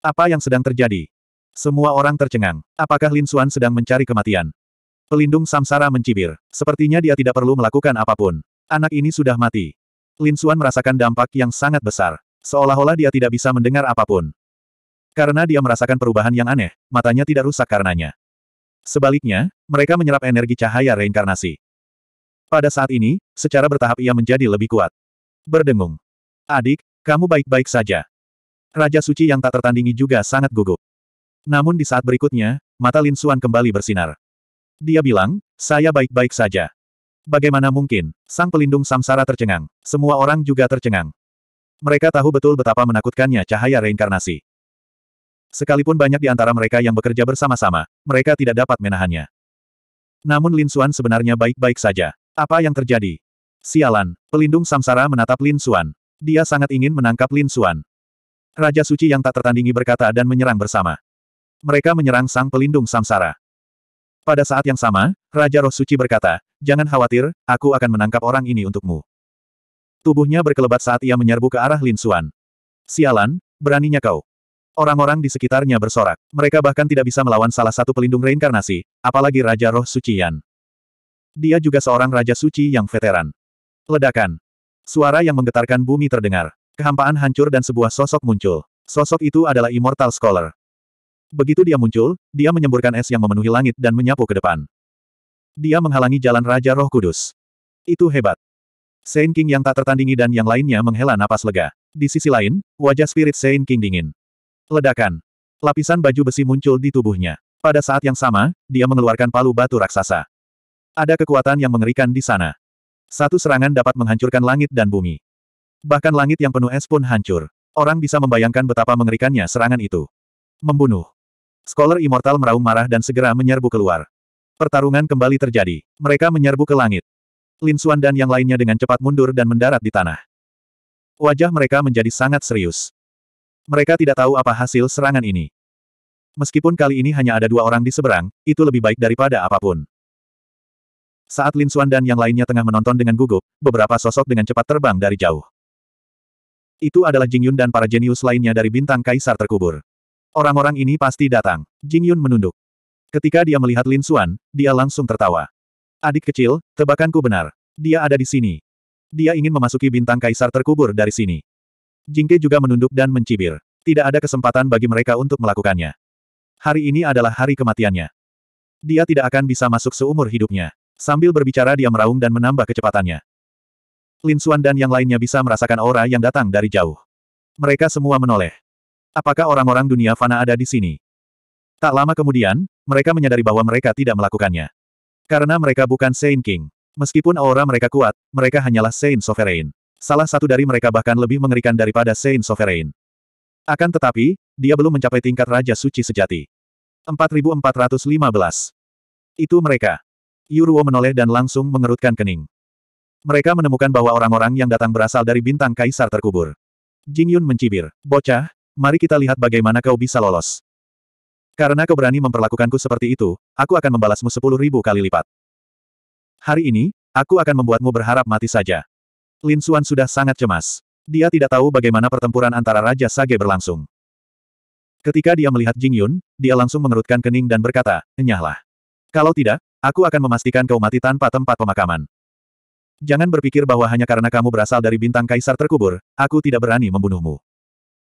Apa yang sedang terjadi? Semua orang tercengang. Apakah Lin Xuan sedang mencari kematian? Pelindung samsara mencibir. Sepertinya dia tidak perlu melakukan apapun. Anak ini sudah mati. Lin Xuan merasakan dampak yang sangat besar. Seolah-olah dia tidak bisa mendengar apapun. Karena dia merasakan perubahan yang aneh, matanya tidak rusak karenanya. Sebaliknya, mereka menyerap energi cahaya reinkarnasi. Pada saat ini, secara bertahap ia menjadi lebih kuat. Berdengung. Adik, kamu baik-baik saja. Raja suci yang tak tertandingi juga sangat gugup. Namun di saat berikutnya, mata Lin Suan kembali bersinar. Dia bilang, saya baik-baik saja. Bagaimana mungkin, sang pelindung samsara tercengang, semua orang juga tercengang. Mereka tahu betul betapa menakutkannya cahaya reinkarnasi. Sekalipun banyak di antara mereka yang bekerja bersama-sama, mereka tidak dapat menahannya. Namun Lin Suan sebenarnya baik-baik saja. Apa yang terjadi? Sialan, pelindung samsara menatap Lin Suan. Dia sangat ingin menangkap Lin Suan. Raja suci yang tak tertandingi berkata dan menyerang bersama. Mereka menyerang sang pelindung samsara. Pada saat yang sama, Raja Roh Suci berkata, Jangan khawatir, aku akan menangkap orang ini untukmu. Tubuhnya berkelebat saat ia menyerbu ke arah Lin Xuan. Sialan, beraninya kau. Orang-orang di sekitarnya bersorak. Mereka bahkan tidak bisa melawan salah satu pelindung reinkarnasi, apalagi Raja Roh Suci Yan. Dia juga seorang Raja Suci yang veteran. Ledakan. Suara yang menggetarkan bumi terdengar. Kehampaan hancur dan sebuah sosok muncul. Sosok itu adalah Immortal Scholar. Begitu dia muncul, dia menyemburkan es yang memenuhi langit dan menyapu ke depan. Dia menghalangi jalan Raja Roh Kudus. Itu hebat. Saint King yang tak tertandingi dan yang lainnya menghela napas lega. Di sisi lain, wajah spirit Saint King dingin. Ledakan. Lapisan baju besi muncul di tubuhnya. Pada saat yang sama, dia mengeluarkan palu batu raksasa. Ada kekuatan yang mengerikan di sana. Satu serangan dapat menghancurkan langit dan bumi. Bahkan langit yang penuh es pun hancur. Orang bisa membayangkan betapa mengerikannya serangan itu. Membunuh. Scholar Immortal meraung marah dan segera menyerbu keluar. Pertarungan kembali terjadi. Mereka menyerbu ke langit. Lin Xuan dan yang lainnya dengan cepat mundur dan mendarat di tanah. Wajah mereka menjadi sangat serius. Mereka tidak tahu apa hasil serangan ini. Meskipun kali ini hanya ada dua orang di seberang, itu lebih baik daripada apapun. Saat Lin Xuan dan yang lainnya tengah menonton dengan gugup, beberapa sosok dengan cepat terbang dari jauh. Itu adalah Jing Yun dan para jenius lainnya dari bintang kaisar terkubur. Orang-orang ini pasti datang. Jing Yun menunduk. Ketika dia melihat Lin Xuan, dia langsung tertawa. Adik kecil, tebakanku benar. Dia ada di sini. Dia ingin memasuki bintang kaisar terkubur dari sini. Jingke juga menunduk dan mencibir. Tidak ada kesempatan bagi mereka untuk melakukannya. Hari ini adalah hari kematiannya. Dia tidak akan bisa masuk seumur hidupnya. Sambil berbicara dia meraung dan menambah kecepatannya. Lin Xuan dan yang lainnya bisa merasakan aura yang datang dari jauh. Mereka semua menoleh. Apakah orang-orang dunia fana ada di sini? Tak lama kemudian, mereka menyadari bahwa mereka tidak melakukannya. Karena mereka bukan Saint King. Meskipun aura mereka kuat, mereka hanyalah Saint Sovereign. Salah satu dari mereka bahkan lebih mengerikan daripada Saint Sovereign. Akan tetapi, dia belum mencapai tingkat Raja Suci sejati. 4415. Itu mereka. Yuruo menoleh dan langsung mengerutkan kening. Mereka menemukan bahwa orang-orang yang datang berasal dari bintang kaisar terkubur. Jingyun mencibir. Bocah, mari kita lihat bagaimana kau bisa lolos. Karena kau berani memperlakukanku seperti itu, aku akan membalasmu sepuluh ribu kali lipat. Hari ini, aku akan membuatmu berharap mati saja. Lin Xuan sudah sangat cemas. Dia tidak tahu bagaimana pertempuran antara Raja Sage berlangsung. Ketika dia melihat Jing Yun, dia langsung mengerutkan kening dan berkata, Enyahlah. Kalau tidak, aku akan memastikan kau mati tanpa tempat pemakaman. Jangan berpikir bahwa hanya karena kamu berasal dari bintang kaisar terkubur, aku tidak berani membunuhmu.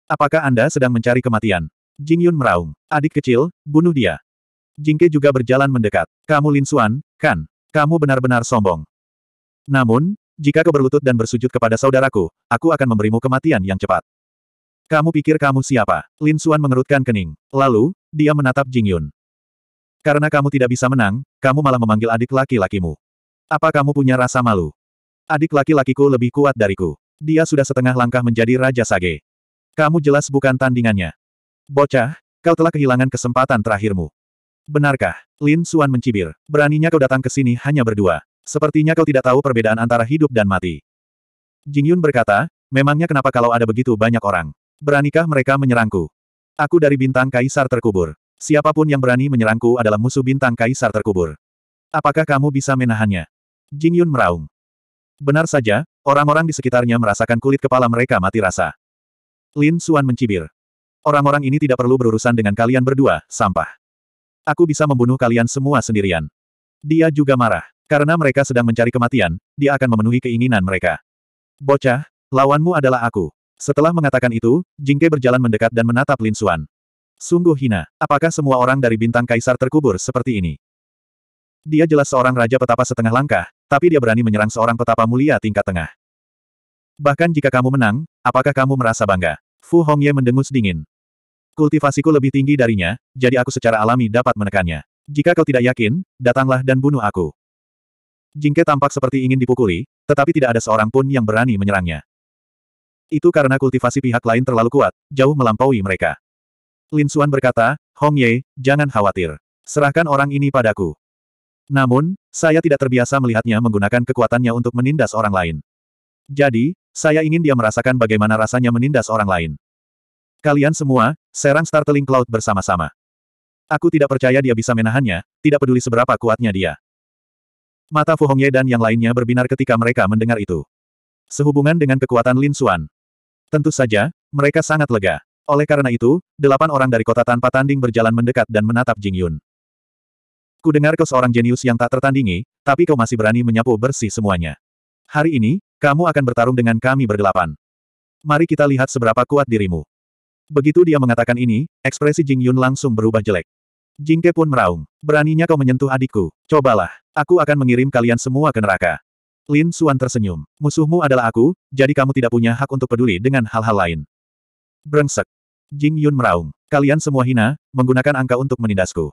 Apakah Anda sedang mencari kematian? Jing Yun meraung. Adik kecil, bunuh dia. Jingke juga berjalan mendekat. Kamu Lin Xuan, kan? Kamu benar-benar sombong. Namun, jika kau berlutut dan bersujud kepada saudaraku, aku akan memberimu kematian yang cepat. Kamu pikir kamu siapa? Lin Xuan mengerutkan kening. Lalu, dia menatap Jing Yun. Karena kamu tidak bisa menang, kamu malah memanggil adik laki-lakimu. Apa kamu punya rasa malu? Adik laki-lakiku lebih kuat dariku. Dia sudah setengah langkah menjadi Raja Sage. Kamu jelas bukan tandingannya. Bocah, kau telah kehilangan kesempatan terakhirmu. Benarkah? Lin Suan mencibir. Beraninya kau datang ke sini hanya berdua. Sepertinya kau tidak tahu perbedaan antara hidup dan mati. Jing Yun berkata, memangnya kenapa kalau ada begitu banyak orang? Beranikah mereka menyerangku? Aku dari bintang kaisar terkubur. Siapapun yang berani menyerangku adalah musuh bintang kaisar terkubur. Apakah kamu bisa menahannya? Jing Yun meraung. Benar saja, orang-orang di sekitarnya merasakan kulit kepala mereka mati rasa. Lin Suan mencibir. Orang-orang ini tidak perlu berurusan dengan kalian berdua, sampah. Aku bisa membunuh kalian semua sendirian. Dia juga marah. Karena mereka sedang mencari kematian, dia akan memenuhi keinginan mereka. Bocah, lawanmu adalah aku. Setelah mengatakan itu, Jingke berjalan mendekat dan menatap Lin Suan. Sungguh hina, apakah semua orang dari bintang kaisar terkubur seperti ini? Dia jelas seorang raja petapa setengah langkah, tapi dia berani menyerang seorang petapa mulia tingkat tengah. Bahkan jika kamu menang, apakah kamu merasa bangga? Fu Hongye mendengus dingin. Kultivasiku lebih tinggi darinya, jadi aku secara alami dapat menekannya. Jika kau tidak yakin, datanglah dan bunuh aku. Jingke tampak seperti ingin dipukuli, tetapi tidak ada seorang pun yang berani menyerangnya. Itu karena kultivasi pihak lain terlalu kuat, jauh melampaui mereka. Lin Xuan berkata, Hong Ye, jangan khawatir. Serahkan orang ini padaku. Namun, saya tidak terbiasa melihatnya menggunakan kekuatannya untuk menindas orang lain. Jadi, saya ingin dia merasakan bagaimana rasanya menindas orang lain. Kalian semua, serang Startling Cloud bersama-sama. Aku tidak percaya dia bisa menahannya, tidak peduli seberapa kuatnya dia. Mata Fu Hongye dan yang lainnya berbinar ketika mereka mendengar itu. Sehubungan dengan kekuatan Lin Xuan. Tentu saja, mereka sangat lega. Oleh karena itu, delapan orang dari kota tanpa tanding berjalan mendekat dan menatap Jing Yun. Ku dengar kau seorang jenius yang tak tertandingi, tapi kau masih berani menyapu bersih semuanya. Hari ini, kamu akan bertarung dengan kami berdelapan. Mari kita lihat seberapa kuat dirimu. Begitu dia mengatakan ini, ekspresi Jing Yun langsung berubah jelek. Jing Ke pun meraung. Beraninya kau menyentuh adikku. Cobalah. Aku akan mengirim kalian semua ke neraka. Lin Suan tersenyum. Musuhmu adalah aku, jadi kamu tidak punya hak untuk peduli dengan hal-hal lain. Brengsek. Jing Yun meraung. Kalian semua hina, menggunakan angka untuk menindasku.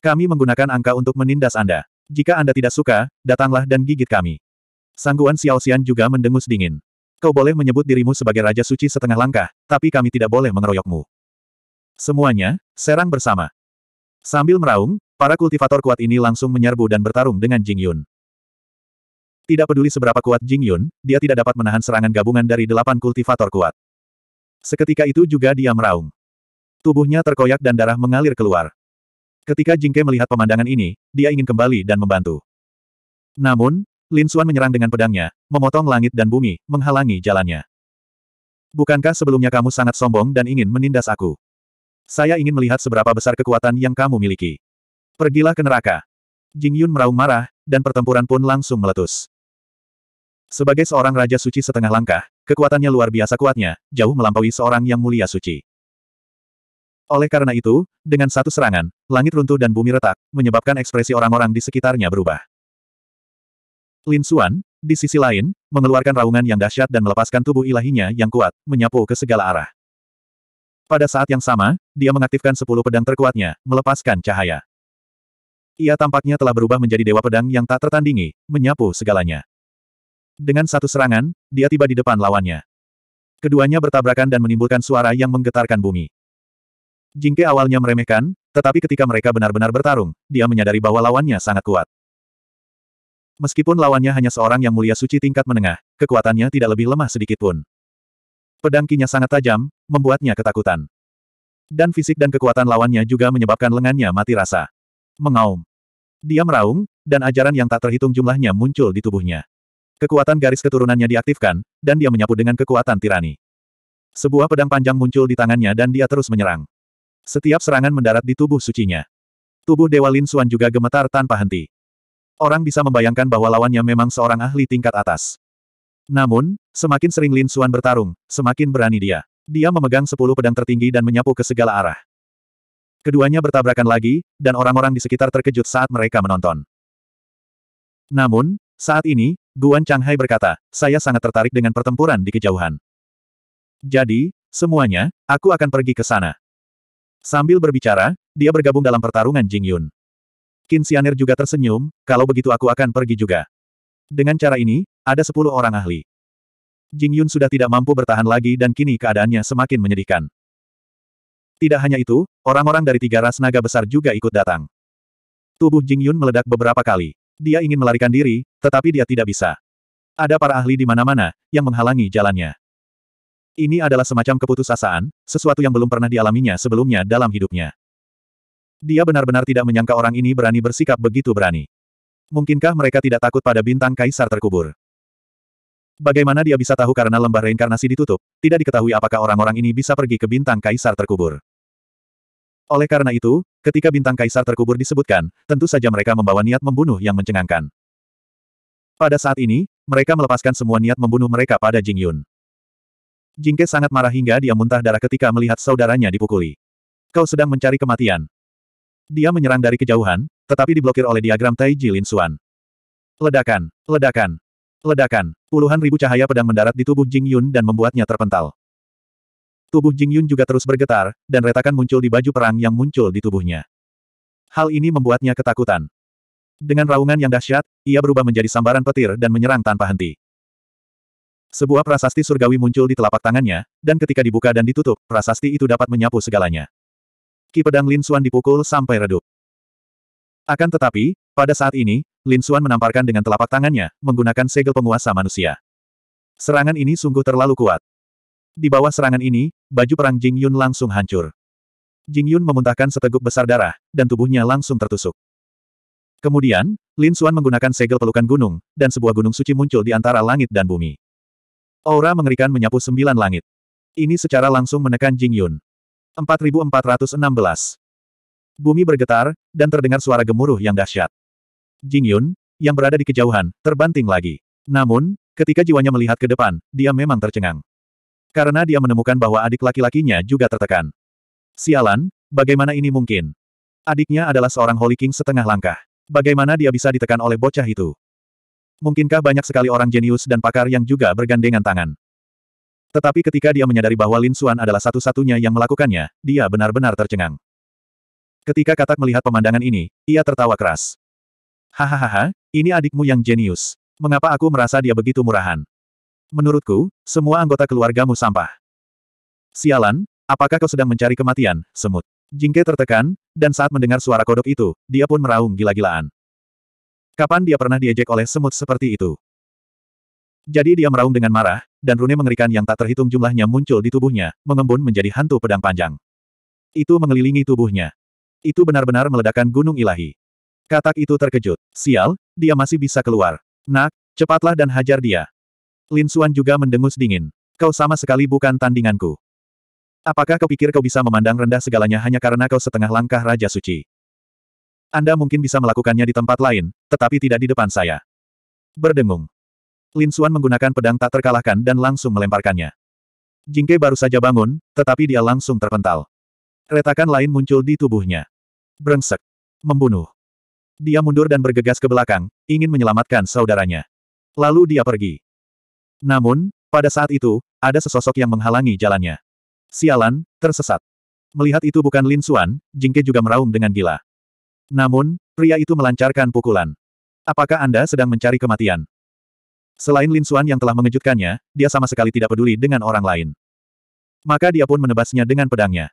Kami menggunakan angka untuk menindas Anda. Jika Anda tidak suka, datanglah dan gigit kami. Sangguan Xiaoxian juga mendengus dingin. Kau boleh menyebut dirimu sebagai Raja Suci setengah langkah, tapi kami tidak boleh mengeroyokmu. Semuanya, serang bersama. Sambil meraung, para kultivator kuat ini langsung menyerbu dan bertarung dengan Jing Yun. Tidak peduli seberapa kuat Jing Yun, dia tidak dapat menahan serangan gabungan dari delapan kultivator kuat. Seketika itu juga dia meraung. Tubuhnya terkoyak dan darah mengalir keluar. Ketika Jingke melihat pemandangan ini, dia ingin kembali dan membantu. Namun, Lin Xuan menyerang dengan pedangnya, memotong langit dan bumi, menghalangi jalannya. Bukankah sebelumnya kamu sangat sombong dan ingin menindas aku? Saya ingin melihat seberapa besar kekuatan yang kamu miliki. Pergilah ke neraka. Jing Yun meraung marah, dan pertempuran pun langsung meletus. Sebagai seorang raja suci setengah langkah, kekuatannya luar biasa kuatnya, jauh melampaui seorang yang mulia suci. Oleh karena itu, dengan satu serangan, langit runtuh dan bumi retak, menyebabkan ekspresi orang-orang di sekitarnya berubah. Lin Xuan, di sisi lain, mengeluarkan raungan yang dahsyat dan melepaskan tubuh ilahinya yang kuat, menyapu ke segala arah. Pada saat yang sama, dia mengaktifkan sepuluh pedang terkuatnya, melepaskan cahaya. Ia tampaknya telah berubah menjadi dewa pedang yang tak tertandingi, menyapu segalanya. Dengan satu serangan, dia tiba di depan lawannya. Keduanya bertabrakan dan menimbulkan suara yang menggetarkan bumi. Jingke awalnya meremehkan, tetapi ketika mereka benar-benar bertarung, dia menyadari bahwa lawannya sangat kuat. Meskipun lawannya hanya seorang yang mulia suci tingkat menengah, kekuatannya tidak lebih lemah sedikit pun. Pedang kinya sangat tajam, membuatnya ketakutan. Dan fisik dan kekuatan lawannya juga menyebabkan lengannya mati rasa. Mengaum. Dia meraung, dan ajaran yang tak terhitung jumlahnya muncul di tubuhnya. Kekuatan garis keturunannya diaktifkan, dan dia menyapu dengan kekuatan tirani. Sebuah pedang panjang muncul di tangannya dan dia terus menyerang. Setiap serangan mendarat di tubuh sucinya. Tubuh Dewa Lin Suan juga gemetar tanpa henti. Orang bisa membayangkan bahwa lawannya memang seorang ahli tingkat atas. Namun, semakin sering Lin Xuan bertarung, semakin berani dia. Dia memegang sepuluh pedang tertinggi dan menyapu ke segala arah. Keduanya bertabrakan lagi, dan orang-orang di sekitar terkejut saat mereka menonton. Namun, saat ini, Guan Changhai berkata, saya sangat tertarik dengan pertempuran di kejauhan. Jadi, semuanya, aku akan pergi ke sana. Sambil berbicara, dia bergabung dalam pertarungan Jing Yun. Xianer juga tersenyum, kalau begitu aku akan pergi juga. Dengan cara ini, ada sepuluh orang ahli. Jing Yun sudah tidak mampu bertahan lagi dan kini keadaannya semakin menyedihkan. Tidak hanya itu, orang-orang dari tiga ras naga besar juga ikut datang. Tubuh Jing Yun meledak beberapa kali. Dia ingin melarikan diri, tetapi dia tidak bisa. Ada para ahli di mana-mana, yang menghalangi jalannya. Ini adalah semacam keputusasaan, sesuatu yang belum pernah dialaminya sebelumnya dalam hidupnya. Dia benar-benar tidak menyangka orang ini berani bersikap begitu berani. Mungkinkah mereka tidak takut pada bintang kaisar terkubur? Bagaimana dia bisa tahu karena lembah reinkarnasi ditutup, tidak diketahui apakah orang-orang ini bisa pergi ke bintang kaisar terkubur. Oleh karena itu, ketika bintang kaisar terkubur disebutkan, tentu saja mereka membawa niat membunuh yang mencengangkan. Pada saat ini, mereka melepaskan semua niat membunuh mereka pada Jing Yun. Jingke sangat marah hingga dia muntah darah ketika melihat saudaranya dipukuli. Kau sedang mencari kematian. Dia menyerang dari kejauhan, tetapi diblokir oleh diagram Tai Lin Xuan. Ledakan, ledakan, ledakan. Puluhan ribu cahaya pedang mendarat di tubuh Jing Yun dan membuatnya terpental. Tubuh Jing Yun juga terus bergetar, dan retakan muncul di baju perang yang muncul di tubuhnya. Hal ini membuatnya ketakutan. Dengan raungan yang dahsyat, ia berubah menjadi sambaran petir dan menyerang tanpa henti. Sebuah prasasti surgawi muncul di telapak tangannya, dan ketika dibuka dan ditutup, prasasti itu dapat menyapu segalanya ki pedang Lin Xuan dipukul sampai redup. Akan tetapi, pada saat ini, Lin Xuan menamparkan dengan telapak tangannya, menggunakan segel penguasa manusia. Serangan ini sungguh terlalu kuat. Di bawah serangan ini, baju perang Jing Yun langsung hancur. Jing Yun memuntahkan seteguk besar darah, dan tubuhnya langsung tertusuk. Kemudian, Lin Xuan menggunakan segel pelukan gunung, dan sebuah gunung suci muncul di antara langit dan bumi. Aura mengerikan menyapu sembilan langit. Ini secara langsung menekan Jing Yun. 4416. Bumi bergetar, dan terdengar suara gemuruh yang dahsyat. Jing Yun, yang berada di kejauhan, terbanting lagi. Namun, ketika jiwanya melihat ke depan, dia memang tercengang. Karena dia menemukan bahwa adik laki-lakinya juga tertekan. Sialan, bagaimana ini mungkin? Adiknya adalah seorang Holy King setengah langkah. Bagaimana dia bisa ditekan oleh bocah itu? Mungkinkah banyak sekali orang jenius dan pakar yang juga bergandengan tangan? Tetapi ketika dia menyadari bahwa Lin Xuan adalah satu-satunya yang melakukannya, dia benar-benar tercengang. Ketika Katak melihat pemandangan ini, ia tertawa keras. Hahaha, ini adikmu yang jenius. Mengapa aku merasa dia begitu murahan? Menurutku, semua anggota keluargamu sampah. Sialan, apakah kau sedang mencari kematian, semut? Jingke tertekan, dan saat mendengar suara kodok itu, dia pun meraung gila-gilaan. Kapan dia pernah diejek oleh semut seperti itu? Jadi dia meraung dengan marah, dan rune mengerikan yang tak terhitung jumlahnya muncul di tubuhnya, mengembun menjadi hantu pedang panjang. Itu mengelilingi tubuhnya. Itu benar-benar meledakkan gunung ilahi. Katak itu terkejut. Sial, dia masih bisa keluar. Nak, cepatlah dan hajar dia. Lin Xuan juga mendengus dingin. Kau sama sekali bukan tandinganku. Apakah kau pikir kau bisa memandang rendah segalanya hanya karena kau setengah langkah Raja Suci? Anda mungkin bisa melakukannya di tempat lain, tetapi tidak di depan saya. Berdengung. Lin Xuan menggunakan pedang tak terkalahkan dan langsung melemparkannya. Jingke baru saja bangun, tetapi dia langsung terpental. Retakan lain muncul di tubuhnya. Brengsek. Membunuh. Dia mundur dan bergegas ke belakang, ingin menyelamatkan saudaranya. Lalu dia pergi. Namun, pada saat itu, ada sesosok yang menghalangi jalannya. Sialan, tersesat. Melihat itu bukan Lin Xuan, Jingke juga meraung dengan gila. Namun, pria itu melancarkan pukulan. Apakah Anda sedang mencari kematian? Selain Lin Xuan yang telah mengejutkannya, dia sama sekali tidak peduli dengan orang lain. Maka dia pun menebasnya dengan pedangnya.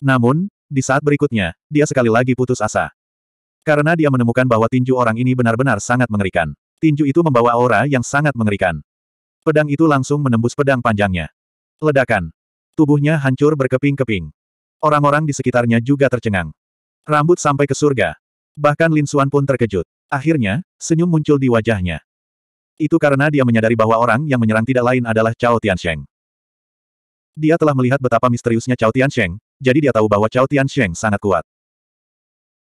Namun, di saat berikutnya, dia sekali lagi putus asa. Karena dia menemukan bahwa tinju orang ini benar-benar sangat mengerikan. Tinju itu membawa aura yang sangat mengerikan. Pedang itu langsung menembus pedang panjangnya. Ledakan. Tubuhnya hancur berkeping-keping. Orang-orang di sekitarnya juga tercengang. Rambut sampai ke surga. Bahkan Lin Xuan pun terkejut. Akhirnya, senyum muncul di wajahnya. Itu karena dia menyadari bahwa orang yang menyerang tidak lain adalah Cao Tiansheng. Dia telah melihat betapa misteriusnya Cao Tiansheng, jadi dia tahu bahwa Cao Tiansheng sangat kuat.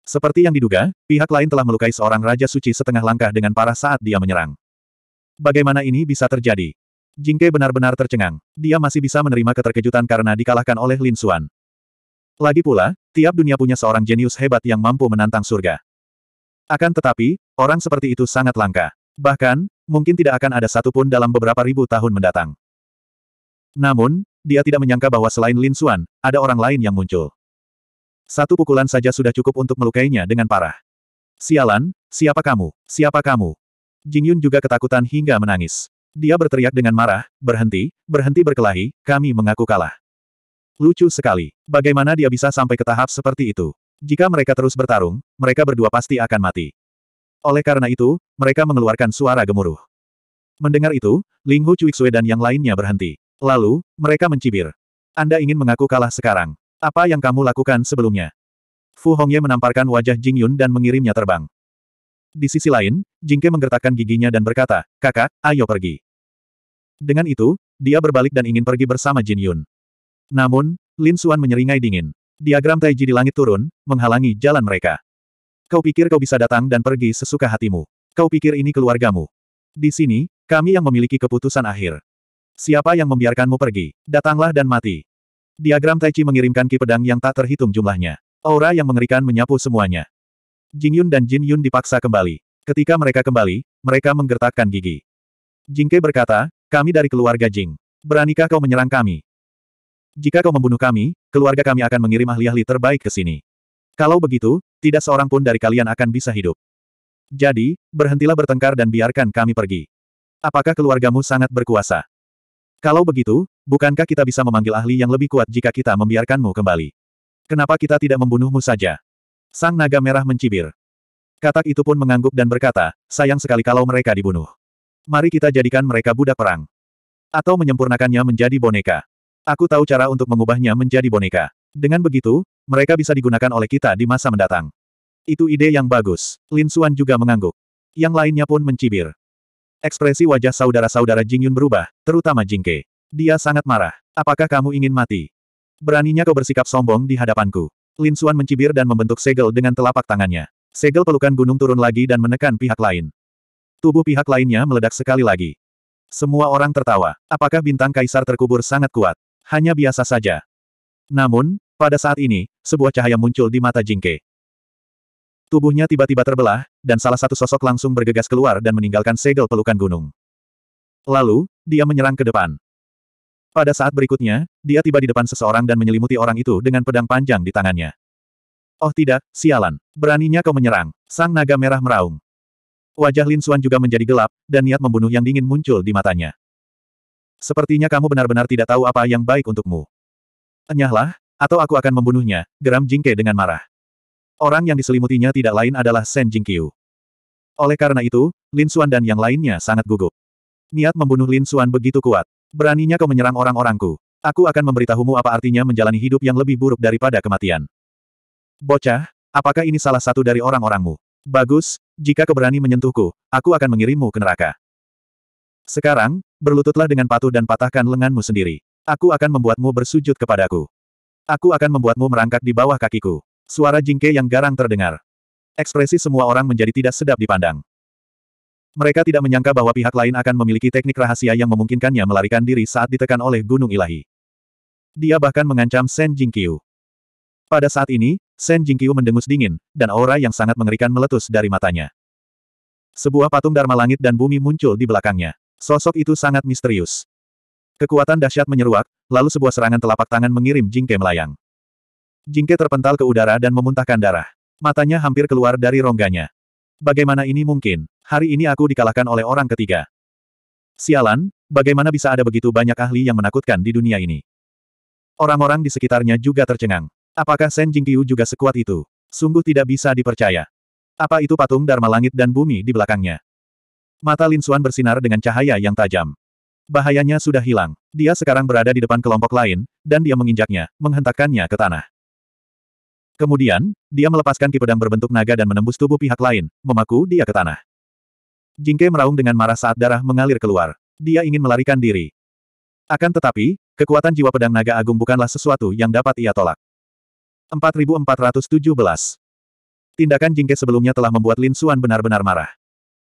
Seperti yang diduga, pihak lain telah melukai seorang Raja Suci setengah langkah dengan parah saat dia menyerang. Bagaimana ini bisa terjadi? Jingke benar-benar tercengang. Dia masih bisa menerima keterkejutan karena dikalahkan oleh Lin Xuan. Lagi pula, tiap dunia punya seorang jenius hebat yang mampu menantang surga. Akan tetapi, orang seperti itu sangat langka. Bahkan, mungkin tidak akan ada satupun dalam beberapa ribu tahun mendatang. Namun, dia tidak menyangka bahwa selain Lin Xuan, ada orang lain yang muncul. Satu pukulan saja sudah cukup untuk melukainya dengan parah. Sialan, siapa kamu? Siapa kamu? Jing Yun juga ketakutan hingga menangis. Dia berteriak dengan marah, berhenti, berhenti berkelahi, kami mengaku kalah. Lucu sekali, bagaimana dia bisa sampai ke tahap seperti itu? Jika mereka terus bertarung, mereka berdua pasti akan mati. Oleh karena itu, mereka mengeluarkan suara gemuruh. Mendengar itu, Linghu Hu Cuixue dan yang lainnya berhenti. Lalu, mereka mencibir. Anda ingin mengaku kalah sekarang. Apa yang kamu lakukan sebelumnya? Fu Hongye menamparkan wajah Jing Yun dan mengirimnya terbang. Di sisi lain, Jingke menggertakkan giginya dan berkata, kakak, ayo pergi. Dengan itu, dia berbalik dan ingin pergi bersama Jin Yun. Namun, Lin Suan menyeringai dingin. Diagram Taiji di langit turun, menghalangi jalan mereka. Kau pikir kau bisa datang dan pergi sesuka hatimu. Kau pikir ini keluargamu. Di sini, kami yang memiliki keputusan akhir. Siapa yang membiarkanmu pergi? Datanglah dan mati. Diagram Taichi mengirimkan ki pedang yang tak terhitung jumlahnya. Aura yang mengerikan menyapu semuanya. Jingyun dan Jin Yun dipaksa kembali. Ketika mereka kembali, mereka menggertakkan gigi. Jing Ke berkata, kami dari keluarga Jing. Beranikah kau menyerang kami? Jika kau membunuh kami, keluarga kami akan mengirim ahli-ahli terbaik ke sini. Kalau begitu, tidak seorang pun dari kalian akan bisa hidup. Jadi, berhentilah bertengkar dan biarkan kami pergi. Apakah keluargamu sangat berkuasa? Kalau begitu, bukankah kita bisa memanggil ahli yang lebih kuat jika kita membiarkanmu kembali? Kenapa kita tidak membunuhmu saja? Sang naga merah mencibir. Katak itu pun mengangguk dan berkata, sayang sekali kalau mereka dibunuh. Mari kita jadikan mereka budak perang. Atau menyempurnakannya menjadi boneka. Aku tahu cara untuk mengubahnya menjadi boneka. Dengan begitu, mereka bisa digunakan oleh kita di masa mendatang. Itu ide yang bagus. Lin Suan juga mengangguk. Yang lainnya pun mencibir. Ekspresi wajah saudara-saudara Jing Yun berubah, terutama Jing Ke. Dia sangat marah. Apakah kamu ingin mati? Beraninya kau bersikap sombong di hadapanku. Lin Suan mencibir dan membentuk segel dengan telapak tangannya. Segel pelukan gunung turun lagi dan menekan pihak lain. Tubuh pihak lainnya meledak sekali lagi. Semua orang tertawa. Apakah bintang kaisar terkubur sangat kuat? Hanya biasa saja. Namun, pada saat ini, sebuah cahaya muncul di mata Jingke. Tubuhnya tiba-tiba terbelah, dan salah satu sosok langsung bergegas keluar dan meninggalkan segel pelukan gunung. Lalu, dia menyerang ke depan. Pada saat berikutnya, dia tiba di depan seseorang dan menyelimuti orang itu dengan pedang panjang di tangannya. Oh tidak, sialan. Beraninya kau menyerang. Sang naga merah meraung. Wajah Lin Suan juga menjadi gelap, dan niat membunuh yang dingin muncul di matanya. Sepertinya kamu benar-benar tidak tahu apa yang baik untukmu. Enyahlah, atau aku akan membunuhnya, geram Jingke dengan marah. Orang yang diselimutinya tidak lain adalah Shen Jingqiu. Oleh karena itu, Lin Xuan dan yang lainnya sangat gugup. Niat membunuh Lin Xuan begitu kuat. Beraninya kau menyerang orang-orangku. Aku akan memberitahumu apa artinya menjalani hidup yang lebih buruk daripada kematian. Bocah, apakah ini salah satu dari orang-orangmu? Bagus, jika kau berani menyentuhku, aku akan mengirimmu ke neraka. Sekarang, berlututlah dengan patuh dan patahkan lenganmu sendiri. Aku akan membuatmu bersujud kepadaku. Aku akan membuatmu merangkak di bawah kakiku. Suara jingke yang garang terdengar. Ekspresi semua orang menjadi tidak sedap dipandang. Mereka tidak menyangka bahwa pihak lain akan memiliki teknik rahasia yang memungkinkannya melarikan diri saat ditekan oleh gunung ilahi. Dia bahkan mengancam Shen Jingqiu. Pada saat ini, Shen Jingqiu mendengus dingin, dan aura yang sangat mengerikan meletus dari matanya. Sebuah patung Dharma langit dan bumi muncul di belakangnya. Sosok itu sangat misterius. Kekuatan dahsyat menyeruak, lalu sebuah serangan telapak tangan mengirim Jingke melayang. Jingke terpental ke udara dan memuntahkan darah. Matanya hampir keluar dari rongganya. Bagaimana ini mungkin? Hari ini aku dikalahkan oleh orang ketiga. Sialan, bagaimana bisa ada begitu banyak ahli yang menakutkan di dunia ini? Orang-orang di sekitarnya juga tercengang. Apakah Shen Jingqiu juga sekuat itu? Sungguh tidak bisa dipercaya. Apa itu patung Dharma Langit dan Bumi di belakangnya? Mata Lin Xuan bersinar dengan cahaya yang tajam. Bahayanya sudah hilang. Dia sekarang berada di depan kelompok lain, dan dia menginjaknya, menghentakkannya ke tanah. Kemudian, dia melepaskan ki berbentuk naga dan menembus tubuh pihak lain, memaku dia ke tanah. Jingke meraung dengan marah saat darah mengalir keluar. Dia ingin melarikan diri. Akan tetapi, kekuatan jiwa pedang naga agung bukanlah sesuatu yang dapat ia tolak. 4417 Tindakan Jingke sebelumnya telah membuat Lin Suan benar-benar marah.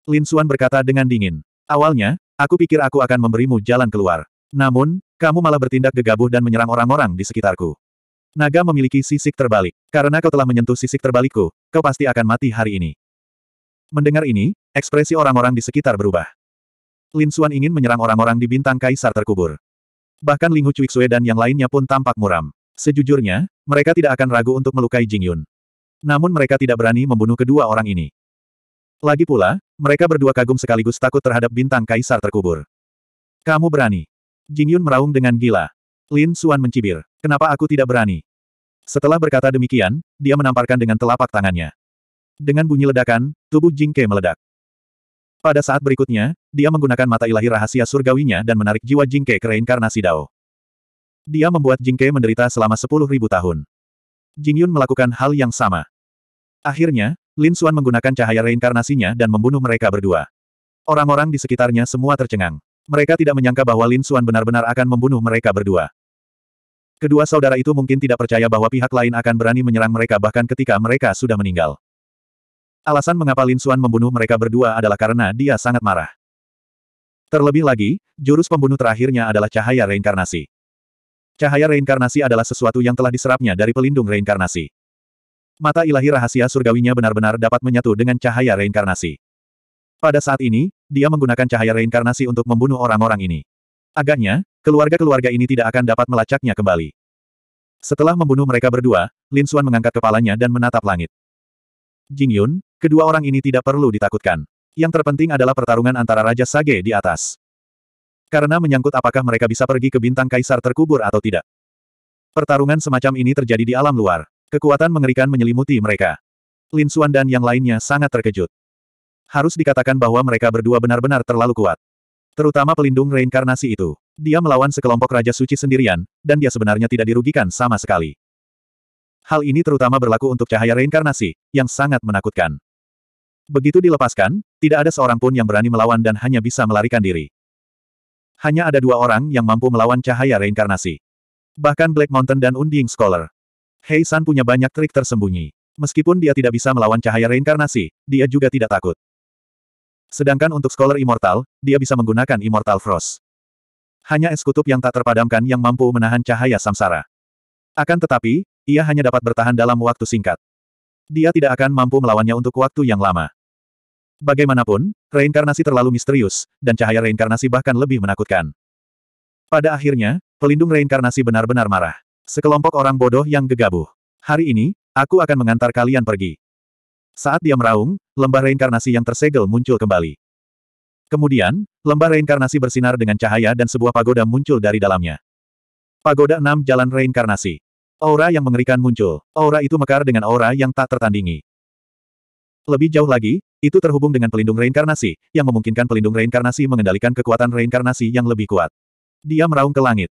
Lin Suan berkata dengan dingin. Awalnya, Aku pikir aku akan memberimu jalan keluar. Namun, kamu malah bertindak gegabah dan menyerang orang-orang di sekitarku. Naga memiliki sisik terbalik. Karena kau telah menyentuh sisik terbalikku, kau pasti akan mati hari ini. Mendengar ini, ekspresi orang-orang di sekitar berubah. Lin Xuan ingin menyerang orang-orang di bintang kaisar terkubur. Bahkan Ling Hu Cui Xue dan yang lainnya pun tampak muram. Sejujurnya, mereka tidak akan ragu untuk melukai Jing Yun. Namun mereka tidak berani membunuh kedua orang ini. Lagi pula, mereka berdua kagum sekaligus takut terhadap bintang kaisar terkubur. Kamu berani. Jing Yun meraung dengan gila. Lin Suan mencibir. Kenapa aku tidak berani? Setelah berkata demikian, dia menamparkan dengan telapak tangannya. Dengan bunyi ledakan, tubuh Jingke meledak. Pada saat berikutnya, dia menggunakan mata ilahi rahasia surgawinya dan menarik jiwa Jingke ke reinkarnasi Dao. Dia membuat Jingke menderita selama sepuluh ribu tahun. Jingyun melakukan hal yang sama. Akhirnya, Lin Xuan menggunakan cahaya reinkarnasinya dan membunuh mereka berdua. Orang-orang di sekitarnya semua tercengang. Mereka tidak menyangka bahwa Lin Xuan benar-benar akan membunuh mereka berdua. Kedua saudara itu mungkin tidak percaya bahwa pihak lain akan berani menyerang mereka bahkan ketika mereka sudah meninggal. Alasan mengapa Lin Xuan membunuh mereka berdua adalah karena dia sangat marah. Terlebih lagi, jurus pembunuh terakhirnya adalah cahaya reinkarnasi. Cahaya reinkarnasi adalah sesuatu yang telah diserapnya dari pelindung reinkarnasi. Mata ilahi rahasia surgawinya benar-benar dapat menyatu dengan cahaya reinkarnasi. Pada saat ini, dia menggunakan cahaya reinkarnasi untuk membunuh orang-orang ini. Agaknya, keluarga-keluarga ini tidak akan dapat melacaknya kembali. Setelah membunuh mereka berdua, Lin Suan mengangkat kepalanya dan menatap langit. Jing Yun, kedua orang ini tidak perlu ditakutkan. Yang terpenting adalah pertarungan antara Raja Sage di atas. Karena menyangkut apakah mereka bisa pergi ke bintang kaisar terkubur atau tidak. Pertarungan semacam ini terjadi di alam luar. Kekuatan mengerikan menyelimuti mereka. Lin Xuan dan yang lainnya sangat terkejut. Harus dikatakan bahwa mereka berdua benar-benar terlalu kuat. Terutama pelindung reinkarnasi itu. Dia melawan sekelompok Raja Suci sendirian, dan dia sebenarnya tidak dirugikan sama sekali. Hal ini terutama berlaku untuk cahaya reinkarnasi, yang sangat menakutkan. Begitu dilepaskan, tidak ada seorang pun yang berani melawan dan hanya bisa melarikan diri. Hanya ada dua orang yang mampu melawan cahaya reinkarnasi. Bahkan Black Mountain dan Unding Scholar. Hei San punya banyak trik tersembunyi. Meskipun dia tidak bisa melawan cahaya reinkarnasi, dia juga tidak takut. Sedangkan untuk Scholar Immortal, dia bisa menggunakan Immortal Frost. Hanya es kutub yang tak terpadamkan yang mampu menahan cahaya samsara. Akan tetapi, ia hanya dapat bertahan dalam waktu singkat. Dia tidak akan mampu melawannya untuk waktu yang lama. Bagaimanapun, reinkarnasi terlalu misterius, dan cahaya reinkarnasi bahkan lebih menakutkan. Pada akhirnya, pelindung reinkarnasi benar-benar marah. Sekelompok orang bodoh yang gegabah. Hari ini, aku akan mengantar kalian pergi. Saat dia meraung, lembah reinkarnasi yang tersegel muncul kembali. Kemudian, lembah reinkarnasi bersinar dengan cahaya dan sebuah pagoda muncul dari dalamnya. Pagoda 6 Jalan Reinkarnasi. Aura yang mengerikan muncul. Aura itu mekar dengan aura yang tak tertandingi. Lebih jauh lagi, itu terhubung dengan pelindung reinkarnasi, yang memungkinkan pelindung reinkarnasi mengendalikan kekuatan reinkarnasi yang lebih kuat. Dia meraung ke langit.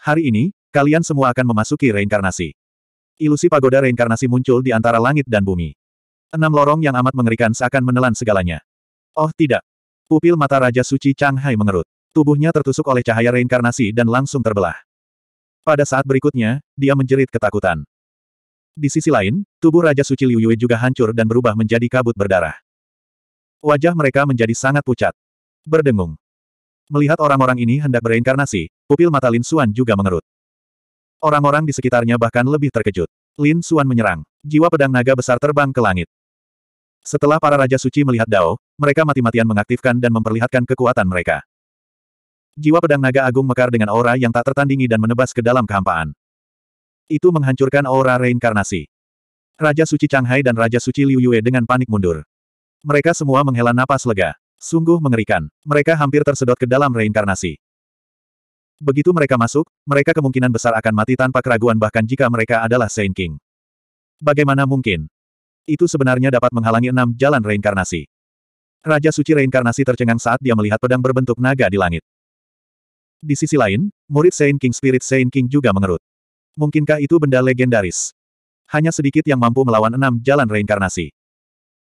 Hari ini, Kalian semua akan memasuki reinkarnasi. Ilusi pagoda reinkarnasi muncul di antara langit dan bumi. Enam lorong yang amat mengerikan seakan menelan segalanya. Oh tidak. Pupil mata Raja Suci Chang Hai mengerut. Tubuhnya tertusuk oleh cahaya reinkarnasi dan langsung terbelah. Pada saat berikutnya, dia menjerit ketakutan. Di sisi lain, tubuh Raja Suci Liu Yue juga hancur dan berubah menjadi kabut berdarah. Wajah mereka menjadi sangat pucat. Berdengung. Melihat orang-orang ini hendak bereinkarnasi, pupil mata Lin Xuan juga mengerut. Orang-orang di sekitarnya bahkan lebih terkejut. Lin Suan menyerang. Jiwa pedang naga besar terbang ke langit. Setelah para Raja Suci melihat Dao, mereka mati-matian mengaktifkan dan memperlihatkan kekuatan mereka. Jiwa pedang naga agung mekar dengan aura yang tak tertandingi dan menebas ke dalam kehampaan. Itu menghancurkan aura reinkarnasi. Raja Suci Changhai dan Raja Suci Liu Yue dengan panik mundur. Mereka semua menghela napas lega. Sungguh mengerikan. Mereka hampir tersedot ke dalam reinkarnasi. Begitu mereka masuk, mereka kemungkinan besar akan mati tanpa keraguan bahkan jika mereka adalah Saint King. Bagaimana mungkin? Itu sebenarnya dapat menghalangi enam jalan reinkarnasi. Raja Suci Reinkarnasi tercengang saat dia melihat pedang berbentuk naga di langit. Di sisi lain, murid Saint King Spirit Saint King juga mengerut. Mungkinkah itu benda legendaris? Hanya sedikit yang mampu melawan enam jalan reinkarnasi.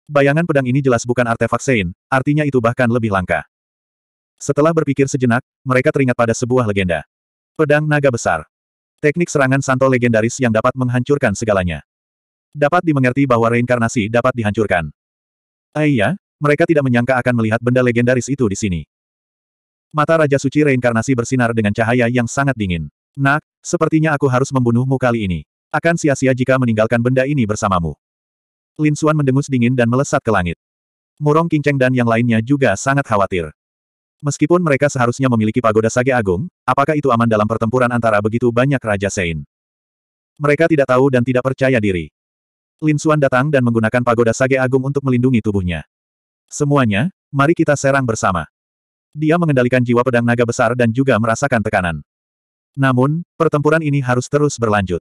Bayangan pedang ini jelas bukan artefak Saint, artinya itu bahkan lebih langka. Setelah berpikir sejenak, mereka teringat pada sebuah legenda. Pedang naga besar. Teknik serangan santo legendaris yang dapat menghancurkan segalanya. Dapat dimengerti bahwa reinkarnasi dapat dihancurkan. Aiyah, ah mereka tidak menyangka akan melihat benda legendaris itu di sini. Mata Raja Suci reinkarnasi bersinar dengan cahaya yang sangat dingin. Nak, sepertinya aku harus membunuhmu kali ini. Akan sia-sia jika meninggalkan benda ini bersamamu. Lin Xuan mendengus dingin dan melesat ke langit. Murong Kinceng dan yang lainnya juga sangat khawatir. Meskipun mereka seharusnya memiliki pagoda Sage Agung, apakah itu aman dalam pertempuran antara begitu banyak Raja Sein? Mereka tidak tahu dan tidak percaya diri. Lin Xuan datang dan menggunakan pagoda Sage Agung untuk melindungi tubuhnya. Semuanya, mari kita serang bersama. Dia mengendalikan jiwa pedang naga besar dan juga merasakan tekanan. Namun, pertempuran ini harus terus berlanjut.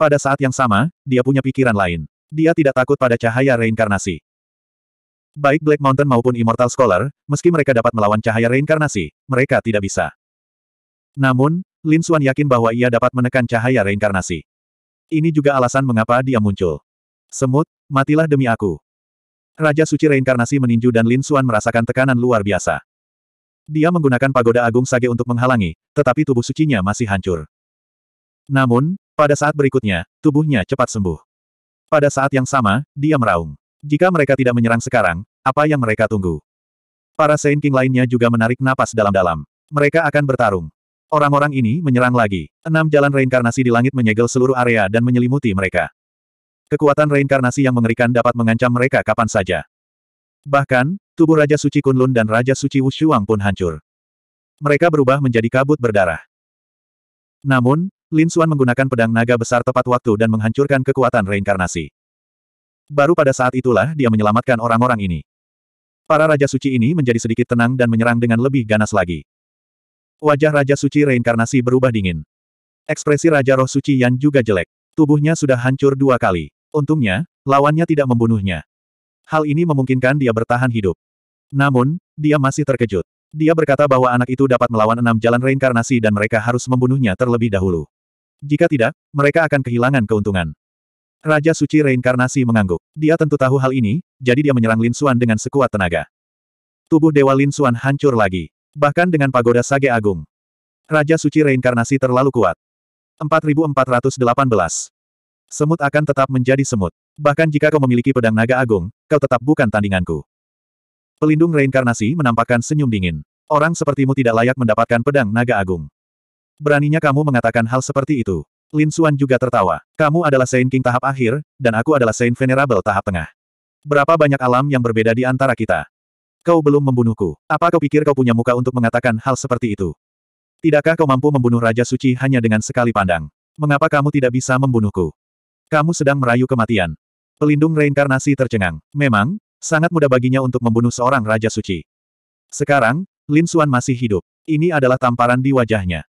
Pada saat yang sama, dia punya pikiran lain. Dia tidak takut pada cahaya reinkarnasi. Baik Black Mountain maupun Immortal Scholar, meski mereka dapat melawan cahaya reinkarnasi, mereka tidak bisa. Namun, Lin Xuan yakin bahwa ia dapat menekan cahaya reinkarnasi. Ini juga alasan mengapa dia muncul. Semut, matilah demi aku. Raja Suci Reinkarnasi meninju dan Lin Xuan merasakan tekanan luar biasa. Dia menggunakan pagoda agung sage untuk menghalangi, tetapi tubuh sucinya masih hancur. Namun, pada saat berikutnya, tubuhnya cepat sembuh. Pada saat yang sama, dia meraung. Jika mereka tidak menyerang sekarang, apa yang mereka tunggu? Para Saint King lainnya juga menarik napas dalam-dalam. Mereka akan bertarung. Orang-orang ini menyerang lagi. Enam jalan reinkarnasi di langit menyegel seluruh area dan menyelimuti mereka. Kekuatan reinkarnasi yang mengerikan dapat mengancam mereka kapan saja. Bahkan, tubuh Raja Suci Kunlun dan Raja Suci Wushuang pun hancur. Mereka berubah menjadi kabut berdarah. Namun, Lin Xuan menggunakan pedang naga besar tepat waktu dan menghancurkan kekuatan reinkarnasi. Baru pada saat itulah dia menyelamatkan orang-orang ini. Para Raja Suci ini menjadi sedikit tenang dan menyerang dengan lebih ganas lagi. Wajah Raja Suci reinkarnasi berubah dingin. Ekspresi Raja Roh Suci yang juga jelek. Tubuhnya sudah hancur dua kali. Untungnya, lawannya tidak membunuhnya. Hal ini memungkinkan dia bertahan hidup. Namun, dia masih terkejut. Dia berkata bahwa anak itu dapat melawan enam jalan reinkarnasi dan mereka harus membunuhnya terlebih dahulu. Jika tidak, mereka akan kehilangan keuntungan. Raja Suci Reinkarnasi mengangguk. Dia tentu tahu hal ini, jadi dia menyerang Lin Xuan dengan sekuat tenaga. Tubuh Dewa Lin Xuan hancur lagi. Bahkan dengan pagoda Sage Agung. Raja Suci Reinkarnasi terlalu kuat. 4418 Semut akan tetap menjadi semut. Bahkan jika kau memiliki pedang naga agung, kau tetap bukan tandinganku. Pelindung reinkarnasi menampakkan senyum dingin. Orang sepertimu tidak layak mendapatkan pedang naga agung. Beraninya kamu mengatakan hal seperti itu. Lin Suan juga tertawa. Kamu adalah Saint King tahap akhir, dan aku adalah Saint Venerable tahap tengah. Berapa banyak alam yang berbeda di antara kita? Kau belum membunuhku. Apa kau pikir kau punya muka untuk mengatakan hal seperti itu? Tidakkah kau mampu membunuh Raja Suci hanya dengan sekali pandang? Mengapa kamu tidak bisa membunuhku? Kamu sedang merayu kematian. Pelindung reinkarnasi tercengang. Memang, sangat mudah baginya untuk membunuh seorang Raja Suci. Sekarang, Lin Suan masih hidup. Ini adalah tamparan di wajahnya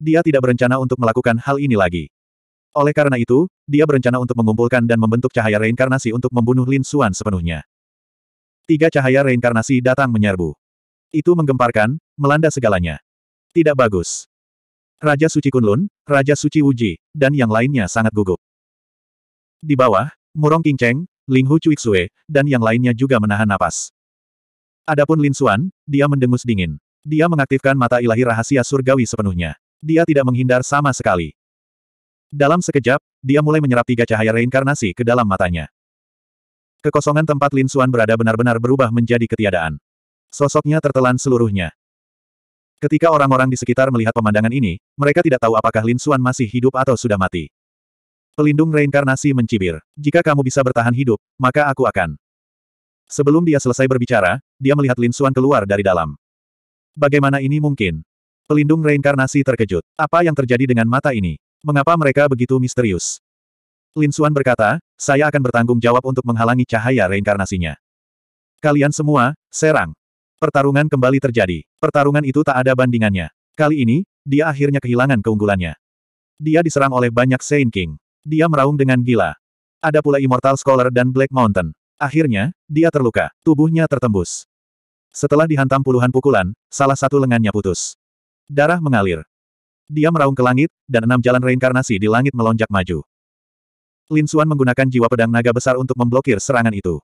dia tidak berencana untuk melakukan hal ini lagi. Oleh karena itu, dia berencana untuk mengumpulkan dan membentuk cahaya reinkarnasi untuk membunuh Lin Xuan sepenuhnya. Tiga cahaya reinkarnasi datang menyerbu. Itu menggemparkan, melanda segalanya. Tidak bagus. Raja Suci Kunlun, Raja Suci Wuji, dan yang lainnya sangat gugup. Di bawah, Murong Cheng, Ling Hu Xue, dan yang lainnya juga menahan napas. Adapun Lin Xuan, dia mendengus dingin. Dia mengaktifkan mata ilahi rahasia surgawi sepenuhnya. Dia tidak menghindar sama sekali. Dalam sekejap, dia mulai menyerap tiga cahaya reinkarnasi ke dalam matanya. Kekosongan tempat Lin Xuan berada benar-benar berubah menjadi ketiadaan. Sosoknya tertelan seluruhnya. Ketika orang-orang di sekitar melihat pemandangan ini, mereka tidak tahu apakah Lin Xuan masih hidup atau sudah mati. Pelindung reinkarnasi mencibir. Jika kamu bisa bertahan hidup, maka aku akan. Sebelum dia selesai berbicara, dia melihat Lin Xuan keluar dari dalam. Bagaimana ini mungkin? Pelindung reinkarnasi terkejut. Apa yang terjadi dengan mata ini? Mengapa mereka begitu misterius? Lin Suan berkata, saya akan bertanggung jawab untuk menghalangi cahaya reinkarnasinya. Kalian semua, serang. Pertarungan kembali terjadi. Pertarungan itu tak ada bandingannya. Kali ini, dia akhirnya kehilangan keunggulannya. Dia diserang oleh banyak Saint King. Dia meraung dengan gila. Ada pula Immortal Scholar dan Black Mountain. Akhirnya, dia terluka. Tubuhnya tertembus. Setelah dihantam puluhan pukulan, salah satu lengannya putus. Darah mengalir. Dia meraung ke langit, dan enam jalan reinkarnasi di langit melonjak maju. Lin Suan menggunakan jiwa pedang naga besar untuk memblokir serangan itu.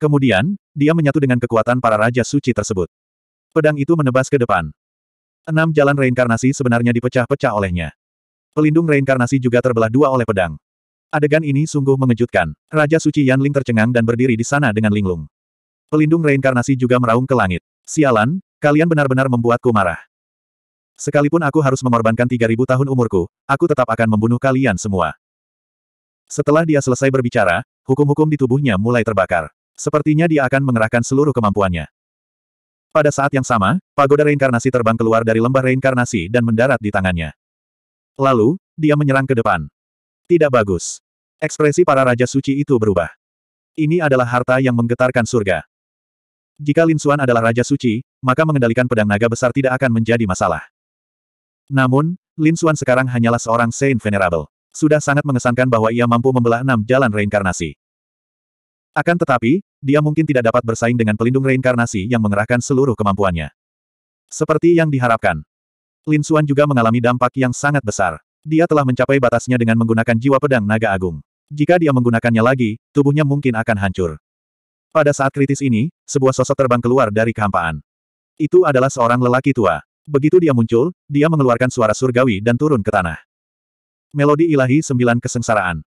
Kemudian, dia menyatu dengan kekuatan para Raja Suci tersebut. Pedang itu menebas ke depan. Enam jalan reinkarnasi sebenarnya dipecah-pecah olehnya. Pelindung reinkarnasi juga terbelah dua oleh pedang. Adegan ini sungguh mengejutkan. Raja Suci Yan Ling tercengang dan berdiri di sana dengan linglung. Pelindung reinkarnasi juga meraung ke langit. Sialan, kalian benar-benar membuatku marah. Sekalipun aku harus mengorbankan 3000 tahun umurku, aku tetap akan membunuh kalian semua. Setelah dia selesai berbicara, hukum-hukum di tubuhnya mulai terbakar. Sepertinya dia akan mengerahkan seluruh kemampuannya. Pada saat yang sama, pagoda reinkarnasi terbang keluar dari lembah reinkarnasi dan mendarat di tangannya. Lalu, dia menyerang ke depan. Tidak bagus. Ekspresi para Raja Suci itu berubah. Ini adalah harta yang menggetarkan surga. Jika Lin Xuan adalah Raja Suci, maka mengendalikan pedang naga besar tidak akan menjadi masalah. Namun, Lin Xuan sekarang hanyalah seorang Saint Venerable. Sudah sangat mengesankan bahwa ia mampu membelah enam jalan reinkarnasi. Akan tetapi, dia mungkin tidak dapat bersaing dengan pelindung reinkarnasi yang mengerahkan seluruh kemampuannya. Seperti yang diharapkan. Lin Xuan juga mengalami dampak yang sangat besar. Dia telah mencapai batasnya dengan menggunakan jiwa pedang naga agung. Jika dia menggunakannya lagi, tubuhnya mungkin akan hancur. Pada saat kritis ini, sebuah sosok terbang keluar dari kehampaan. Itu adalah seorang lelaki tua. Begitu dia muncul, dia mengeluarkan suara surgawi dan turun ke tanah. Melodi ilahi sembilan kesengsaraan.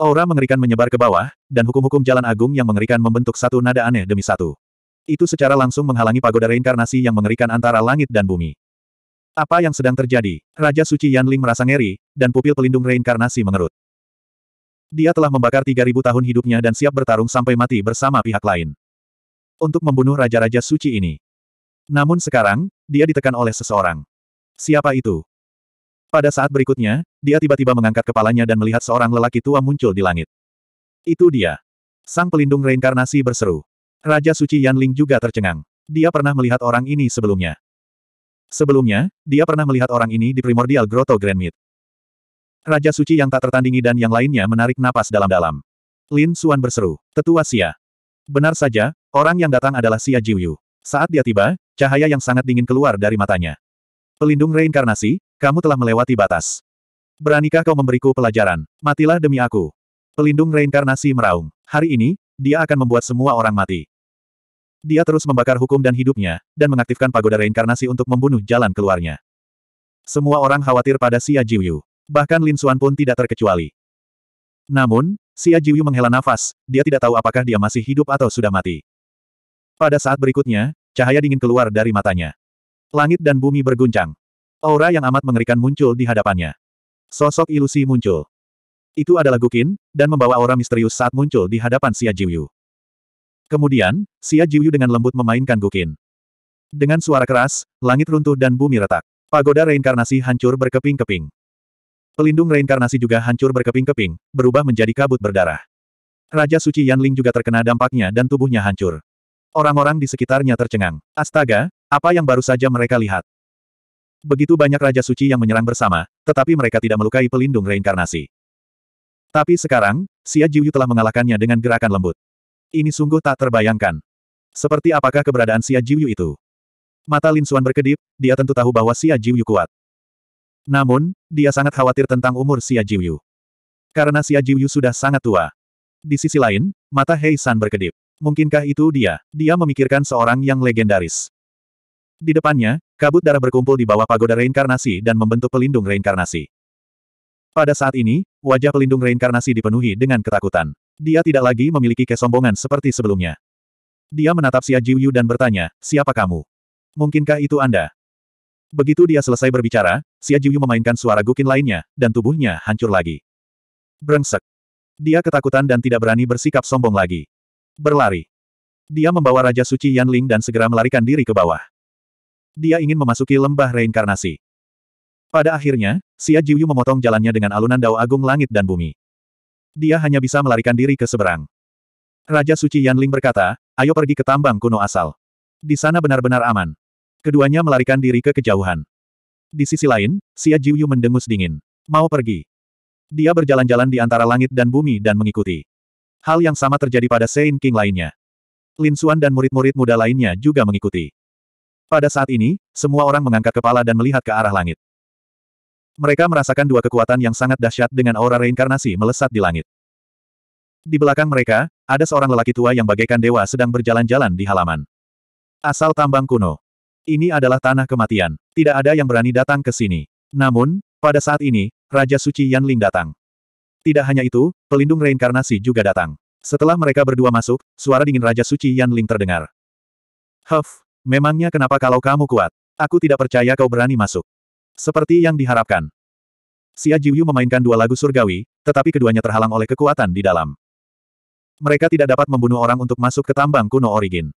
Aura mengerikan menyebar ke bawah, dan hukum-hukum jalan agung yang mengerikan membentuk satu nada aneh demi satu. Itu secara langsung menghalangi pagoda reinkarnasi yang mengerikan antara langit dan bumi. Apa yang sedang terjadi? Raja Suci Yanling merasa ngeri, dan pupil pelindung reinkarnasi mengerut. Dia telah membakar 3.000 tahun hidupnya dan siap bertarung sampai mati bersama pihak lain. Untuk membunuh raja-raja suci ini, namun sekarang, dia ditekan oleh seseorang. Siapa itu? Pada saat berikutnya, dia tiba-tiba mengangkat kepalanya dan melihat seorang lelaki tua muncul di langit. Itu dia. Sang pelindung reinkarnasi berseru. Raja Suci Yanling juga tercengang. Dia pernah melihat orang ini sebelumnya. Sebelumnya, dia pernah melihat orang ini di primordial Grotto Grand Mid. Raja Suci yang tak tertandingi dan yang lainnya menarik napas dalam-dalam. Lin Suan berseru, Tetua Xia. Benar saja, orang yang datang adalah Xia Jiuyu. Saat dia tiba, Cahaya yang sangat dingin keluar dari matanya. Pelindung reinkarnasi, kamu telah melewati batas. Beranikah kau memberiku pelajaran? Matilah demi aku. Pelindung reinkarnasi meraung. Hari ini, dia akan membuat semua orang mati. Dia terus membakar hukum dan hidupnya, dan mengaktifkan pagoda reinkarnasi untuk membunuh jalan keluarnya. Semua orang khawatir pada Xia Jiuyu. Bahkan Lin Xuan pun tidak terkecuali. Namun, Xia Jiuyu menghela nafas, dia tidak tahu apakah dia masih hidup atau sudah mati. Pada saat berikutnya, Cahaya dingin keluar dari matanya. Langit dan bumi berguncang. Aura yang amat mengerikan muncul di hadapannya. Sosok ilusi muncul. Itu adalah Gukin, dan membawa aura misterius saat muncul di hadapan Xia Jiuyu. Kemudian, Xia Jiuyu dengan lembut memainkan Gukin. Dengan suara keras, langit runtuh dan bumi retak. Pagoda reinkarnasi hancur berkeping-keping. Pelindung reinkarnasi juga hancur berkeping-keping, berubah menjadi kabut berdarah. Raja Suci Yanling juga terkena dampaknya dan tubuhnya hancur. Orang-orang di sekitarnya tercengang. Astaga, apa yang baru saja mereka lihat? Begitu banyak Raja Suci yang menyerang bersama, tetapi mereka tidak melukai pelindung reinkarnasi. Tapi sekarang, Xia Jiuyu telah mengalahkannya dengan gerakan lembut. Ini sungguh tak terbayangkan. Seperti apakah keberadaan Xia Jiuyu itu? Mata Lin Xuan berkedip, dia tentu tahu bahwa Xia Jiuyu kuat. Namun, dia sangat khawatir tentang umur Xia Jiuyu. Karena Xia Jiuyu sudah sangat tua. Di sisi lain, mata Hei San berkedip. Mungkinkah itu dia? Dia memikirkan seorang yang legendaris. Di depannya, kabut darah berkumpul di bawah pagoda reinkarnasi dan membentuk pelindung reinkarnasi. Pada saat ini, wajah pelindung reinkarnasi dipenuhi dengan ketakutan. Dia tidak lagi memiliki kesombongan seperti sebelumnya. Dia menatap Xia Jiuyu dan bertanya, siapa kamu? Mungkinkah itu Anda? Begitu dia selesai berbicara, Xia Jiuyu memainkan suara gukin lainnya, dan tubuhnya hancur lagi. Brengsek. Dia ketakutan dan tidak berani bersikap sombong lagi. Berlari. Dia membawa Raja Suci Yanling dan segera melarikan diri ke bawah. Dia ingin memasuki lembah reinkarnasi. Pada akhirnya, Xia Jiuyu memotong jalannya dengan alunan dao agung langit dan bumi. Dia hanya bisa melarikan diri ke seberang. Raja Suci Yanling berkata, ayo pergi ke tambang kuno asal. Di sana benar-benar aman. Keduanya melarikan diri ke kejauhan. Di sisi lain, Xia Jiuyu mendengus dingin. Mau pergi. Dia berjalan-jalan di antara langit dan bumi dan mengikuti. Hal yang sama terjadi pada Sein King lainnya. Lin Xuan dan murid-murid muda lainnya juga mengikuti. Pada saat ini, semua orang mengangkat kepala dan melihat ke arah langit. Mereka merasakan dua kekuatan yang sangat dahsyat dengan aura reinkarnasi melesat di langit. Di belakang mereka, ada seorang lelaki tua yang bagaikan dewa sedang berjalan-jalan di halaman. Asal tambang kuno. Ini adalah tanah kematian. Tidak ada yang berani datang ke sini. Namun, pada saat ini, Raja Suci Yanling datang. Tidak hanya itu, pelindung reinkarnasi juga datang. Setelah mereka berdua masuk, suara dingin Raja Suci Yan Ling terdengar. Huff, memangnya kenapa kalau kamu kuat? Aku tidak percaya kau berani masuk. Seperti yang diharapkan. Xia Jiuyu memainkan dua lagu surgawi, tetapi keduanya terhalang oleh kekuatan di dalam. Mereka tidak dapat membunuh orang untuk masuk ke tambang kuno origin.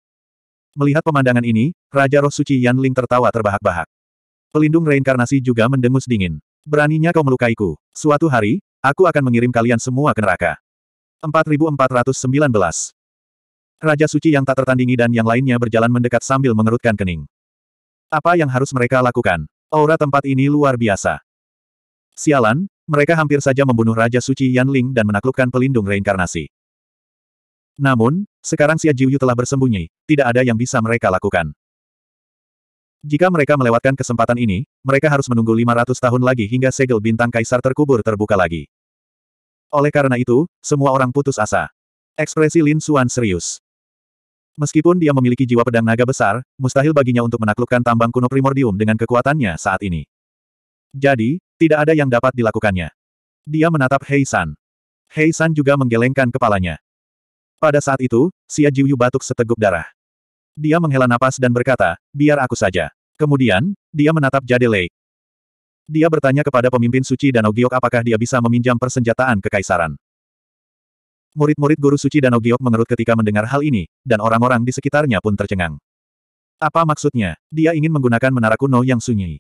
Melihat pemandangan ini, Raja Roh Suci Yan Ling tertawa terbahak-bahak. Pelindung reinkarnasi juga mendengus dingin. Beraninya kau melukaiku. Suatu hari, aku akan mengirim kalian semua ke neraka. 4419 Raja suci yang tak tertandingi dan yang lainnya berjalan mendekat sambil mengerutkan kening. Apa yang harus mereka lakukan? Aura tempat ini luar biasa. Sialan, mereka hampir saja membunuh Raja Suci Yanling dan menaklukkan pelindung reinkarnasi. Namun, sekarang Xia Jiuyu telah bersembunyi, tidak ada yang bisa mereka lakukan. Jika mereka melewatkan kesempatan ini, mereka harus menunggu 500 tahun lagi hingga segel bintang kaisar terkubur terbuka lagi. Oleh karena itu, semua orang putus asa. Ekspresi Lin Xuan serius. Meskipun dia memiliki jiwa pedang naga besar, mustahil baginya untuk menaklukkan tambang kuno primordium dengan kekuatannya saat ini. Jadi, tidak ada yang dapat dilakukannya. Dia menatap Hei San. Hei San juga menggelengkan kepalanya. Pada saat itu, Xia Jiuyu batuk seteguk darah. Dia menghela napas dan berkata, biar aku saja. Kemudian, dia menatap Jade Lake. Dia bertanya kepada pemimpin suci Danau Giok apakah dia bisa meminjam persenjataan kekaisaran. Murid-murid guru suci Danau Giok mengerut ketika mendengar hal ini, dan orang-orang di sekitarnya pun tercengang. Apa maksudnya? Dia ingin menggunakan menara kuno yang sunyi.